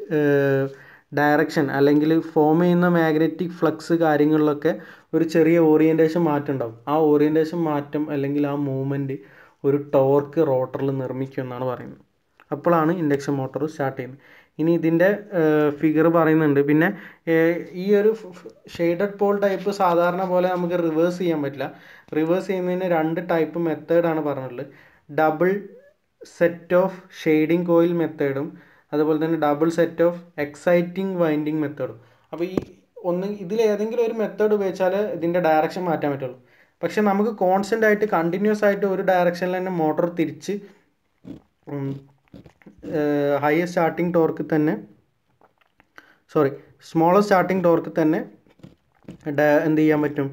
ഡയറക്ഷൻ അല്ലെങ്കിൽ ഫോം ചെയ്യുന്ന മാഗ്നറ്റിക് ഫ്ലക്സ് കാര്യങ്ങളിലൊക്കെ ഒരു ചെറിയ ഓറിയൻറ്റേഷൻ മാറ്റം ഉണ്ടാവും ആ ഓറിയൻറ്റേഷൻ മാറ്റം അല്ലെങ്കിൽ ആ മൂവ്മെൻറ്റ് ഒരു ടോർക്ക് റോട്ടറിൽ നിർമ്മിക്കും എന്നാണ് പറയുന്നത് അപ്പോഴാണ് ഇൻഡക്ഷൻ മോട്ടോർ സ്റ്റാർട്ട് ചെയ്യുന്നത് ഇനി ഇതിൻ്റെ ഫിഗർ പറയുന്നുണ്ട് പിന്നെ ഈ ഒരു ഷെയ്ഡഡ് പോൾ ടൈപ്പ് സാധാരണ പോലെ നമുക്ക് റിവേഴ്സ് ചെയ്യാൻ പറ്റില്ല റിവേഴ്സ് ചെയ്യുന്നതിന് രണ്ട് ടൈപ്പ് മെത്തേഡാണ് പറഞ്ഞിട്ടുള്ളത് double set of shading coil മെത്തേഡും അതുപോലെ തന്നെ double set of exciting winding മെത്തേഡും അപ്പോൾ ഈ ഒന്ന് ഇതിൽ ഏതെങ്കിലും ഒരു മെത്തേഡ് ഉപയോഗിച്ചാൽ ഇതിൻ്റെ ഡയറക്ഷൻ മാറ്റാൻ പറ്റുള്ളൂ പക്ഷേ നമുക്ക് കോൺസ്റ്റൻ്റ് ആയിട്ട് കണ്ടിന്യൂസ് ആയിട്ട് ഒരു ഡയറക്ഷനിൽ തന്നെ മോട്ടോർ തിരിച്ച് ഹയർ സ്റ്റാർട്ടിംഗ് ടോർക്ക് തന്നെ സോറി സ്മോളർ സ്റ്റാർട്ടിംഗ് ടോർക്ക് തന്നെ എന്ത് ചെയ്യാൻ പറ്റും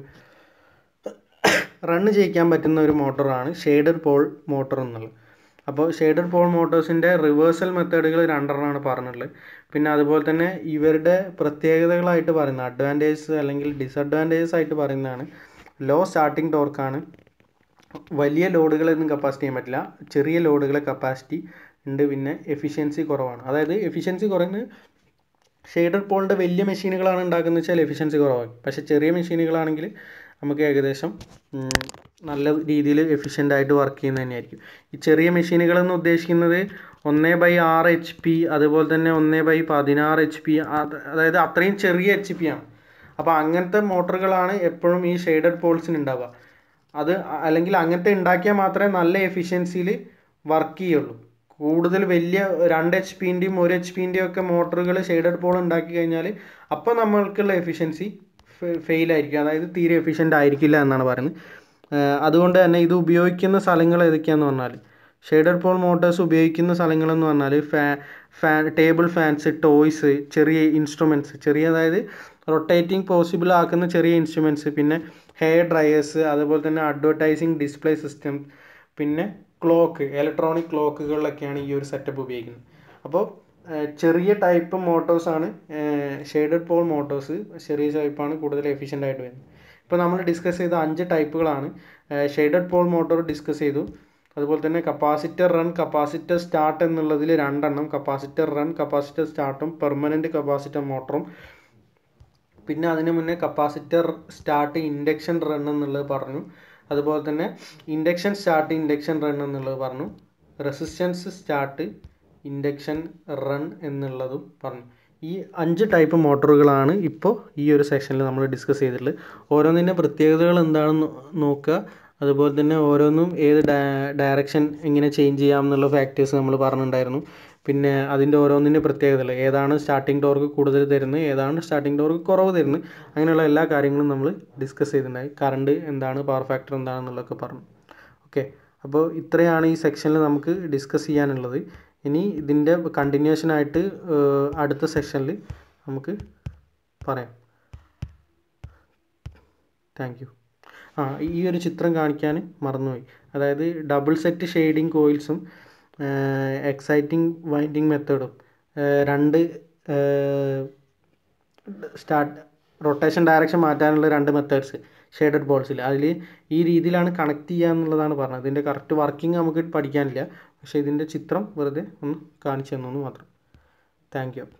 റണ്ണ് ചെയ്യിക്കാൻ പറ്റുന്ന ഒരു മോട്ടറാണ് ഷെയ്ഡർ പോൾ മോട്ടർ എന്നുള്ളത് അപ്പോൾ ഷേഡഡ് പോൾ മോട്ടോഴ്സിൻ്റെ റിവേഴ്സൽ മെത്തേഡുകൾ രണ്ടെണ്ണമാണ് പറഞ്ഞിട്ടുള്ളത് പിന്നെ അതുപോലെ തന്നെ ഇവരുടെ പ്രത്യേകതകളായിട്ട് പറയുന്ന അഡ്വാൻറ്റേജസ് അല്ലെങ്കിൽ ഡിസഡ്വാൻറ്റേജസ് ആയിട്ട് പറയുന്നതാണ് ലോ സ്റ്റാർട്ടിംഗ് ടോർക്കാണ് വലിയ ലോഡുകളൊന്നും കപ്പാസിറ്റി ചെയ്യാൻ പറ്റില്ല ചെറിയ ലോഡുകളെ കപ്പാസിറ്റി ഉണ്ട് പിന്നെ എഫിഷ്യൻസി കുറവാണ് അതായത് എഫിഷ്യൻസി കുറയുന്ന ഷെയ്ഡർ പോളിൻ്റെ വലിയ മെഷീനുകളാണ് ഉണ്ടാക്കുന്നത് വെച്ചാൽ എഫിഷ്യൻസി കുറവാണ് പക്ഷേ ചെറിയ മെഷീനുകളാണെങ്കിൽ നമുക്ക് ഏകദേശം നല്ല രീതിയിൽ ആയിട്ട് വർക്ക് ചെയ്യുന്നത് തന്നെയായിരിക്കും ഈ ചെറിയ മെഷീനുകളെന്ന് ഉദ്ദേശിക്കുന്നത് ഒന്ന് ബൈ ആറ് എച്ച് പി അതുപോലെ തന്നെ ഒന്ന് ബൈ പതിനാറ് എച്ച് പി അതായത് അത്രയും ചെറിയ എച്ച് പി ആണ് അപ്പോൾ അങ്ങനത്തെ മോട്ടറുകളാണ് എപ്പോഴും ഈ ഷെയ്ഡഡ് പോൾസിന് ഉണ്ടാവുക അത് അല്ലെങ്കിൽ അങ്ങനത്തെ ഉണ്ടാക്കിയാൽ മാത്രമേ നല്ല എഫിഷ്യൻസിയിൽ വർക്ക് ചെയ്യുള്ളൂ കൂടുതൽ വലിയ രണ്ട് എച്ച് പിൻ്റെയും ഒരു എച്ച് പിൻ്റെയും ഒക്കെ മോട്ടറുകൾ ഷെയ്ഡഡ് പോൾ ഉണ്ടാക്കി കഴിഞ്ഞാൽ അപ്പോൾ നമ്മൾക്കുള്ള എഫിഷ്യൻസി ഫെയിലായിരിക്കും അതായത് തീരെ എഫിഷ്യൻ്റ് ആയിരിക്കില്ല എന്നാണ് പറയുന്നത് അതുകൊണ്ട് തന്നെ ഇത് ഉപയോഗിക്കുന്ന സ്ഥലങ്ങൾ ഏതൊക്കെയാണെന്ന് പറഞ്ഞാൽ ഷേഡഡ് പോൾ മോട്ടേഴ്സ് ഉപയോഗിക്കുന്ന സ്ഥലങ്ങളെന്ന് പറഞ്ഞാൽ ഫാ ഫാൻ ടേബിൾ ഫാൻസ് ടോയ്സ് ചെറിയ ഇൻസ്ട്രുമെൻറ്റ്സ് ചെറിയ അതായത് റൊട്ടേറ്റിംഗ് പോസിബിൾ ആക്കുന്ന ചെറിയ ഇൻസ്ട്രുമെൻറ്റ്സ് പിന്നെ ഹെയർ ഡ്രയേഴ്സ് അതുപോലെ തന്നെ അഡ്വർടൈസിങ് ഡിസ്പ്ലേ സിസ്റ്റം പിന്നെ ക്ലോക്ക് ഇലക്ട്രോണിക് ക്ലോക്കുകളിലൊക്കെയാണ് ഈ ഒരു സെറ്റപ്പ് ഉപയോഗിക്കുന്നത് അപ്പോൾ ചെറിയ ടൈപ്പ് മോട്ടോഴ്സാണ് ഷെയ്ഡഡ് പോൾ മോട്ടോഴ്സ് ചെറിയ ടൈപ്പാണ് കൂടുതൽ എഫിഷ്യൻ്റ് ആയിട്ട് വരുന്നത് ഇപ്പോൾ നമ്മൾ ഡിസ്കസ് ചെയ്ത അഞ്ച് ടൈപ്പുകളാണ് ഷെയ്ഡഡ് പോൾ മോട്ടോർ ഡിസ്കസ് ചെയ്തു അതുപോലെ തന്നെ കപ്പാസിറ്റർ റൺ കപ്പാസിറ്റർ സ്റ്റാർട്ട് എന്നുള്ളതിൽ രണ്ടെണ്ണം കപ്പാസിറ്റർ റൺ കപ്പാസിറ്റർ സ്റ്റാർട്ടും പെർമനൻറ്റ് കപ്പാസിറ്റർ മോട്ടറും പിന്നെ അതിന് മുന്നേ കപ്പാസിറ്റർ സ്റ്റാർട്ട് ഇൻഡക്ഷൻ റൺ എന്നുള്ളത് പറഞ്ഞു അതുപോലെ തന്നെ ഇൻഡക്ഷൻ സ്റ്റാർട്ട് ഇൻഡക്ഷൻ റൺ എന്നുള്ളത് പറഞ്ഞു റെസിസ്റ്റൻസ് സ്റ്റാർട്ട് ഇൻഡക്ഷൻ റൺ എന്നുള്ളതും പറഞ്ഞു ഈ അഞ്ച് ടൈപ്പ് മോട്ടോറുകളാണ് ഇപ്പോൾ ഈ ഒരു സെക്ഷനിൽ നമ്മൾ ഡിസ്കസ് ചെയ്തിട്ടുള്ളത് ഓരോന്നിൻ്റെ പ്രത്യേകതകൾ എന്താണെന്ന് നോക്കുക അതുപോലെ തന്നെ ഓരോന്നും ഏത് ഡയറക്ഷൻ എങ്ങനെ ചേഞ്ച് ചെയ്യാം എന്നുള്ള ഫാക്ടേഴ്സ് നമ്മൾ പറഞ്ഞിട്ടുണ്ടായിരുന്നു പിന്നെ അതിൻ്റെ ഓരോന്നിൻ്റെ പ്രത്യേകതകൾ ഏതാണ് സ്റ്റാർട്ടിംഗ് ടോർക്ക് കൂടുതൽ തരുന്നത് ഏതാണ് സ്റ്റാർട്ടിംഗ് ടോർക്ക് കുറവ് തരുന്നത് അങ്ങനെയുള്ള എല്ലാ കാര്യങ്ങളും നമ്മൾ ഡിസ്കസ് ചെയ്തിട്ടുണ്ടായി കറണ്ട് എന്താണ് പവർ ഫാക്ടർ എന്താണെന്നുള്ളതൊക്കെ പറഞ്ഞു ഓക്കെ അപ്പോൾ ഇത്രയാണ് ഈ സെക്ഷനിൽ നമുക്ക് ഡിസ്കസ് ചെയ്യാനുള്ളത് ഇനി ഇതിൻ്റെ ആയിട്ട് അടുത്ത സെഷനിൽ നമുക്ക് പറയാം താങ്ക് യു ആ ഈ ഒരു ചിത്രം കാണിക്കാൻ മറന്നുപോയി അതായത് ഡബിൾ സെറ്റ് ഷെയ്ഡിങ് കോയിൽസും എക്സൈറ്റിംഗ് വൈൻഡിങ് മെത്തേഡും രണ്ട് സ്റ്റാർട്ട് റൊട്ടേഷൻ ഡയറക്ഷൻ മാറ്റാനുള്ള രണ്ട് മെത്തേഡ്സ് ഷെയ്ഡഡ് ബോൾസിൽ അതിൽ ഈ രീതിയിലാണ് കണക്ട് ചെയ്യുക എന്നുള്ളതാണ് പറഞ്ഞത് ഇതിൻ്റെ കറക്റ്റ് വർക്കിംഗ് നമുക്ക് പഠിക്കാനില്ല പക്ഷേ ഇതിൻ്റെ ചിത്രം വെറുതെ ഒന്ന് കാണിച്ചു തന്നു എന്ന് മാത്രം താങ്ക് യു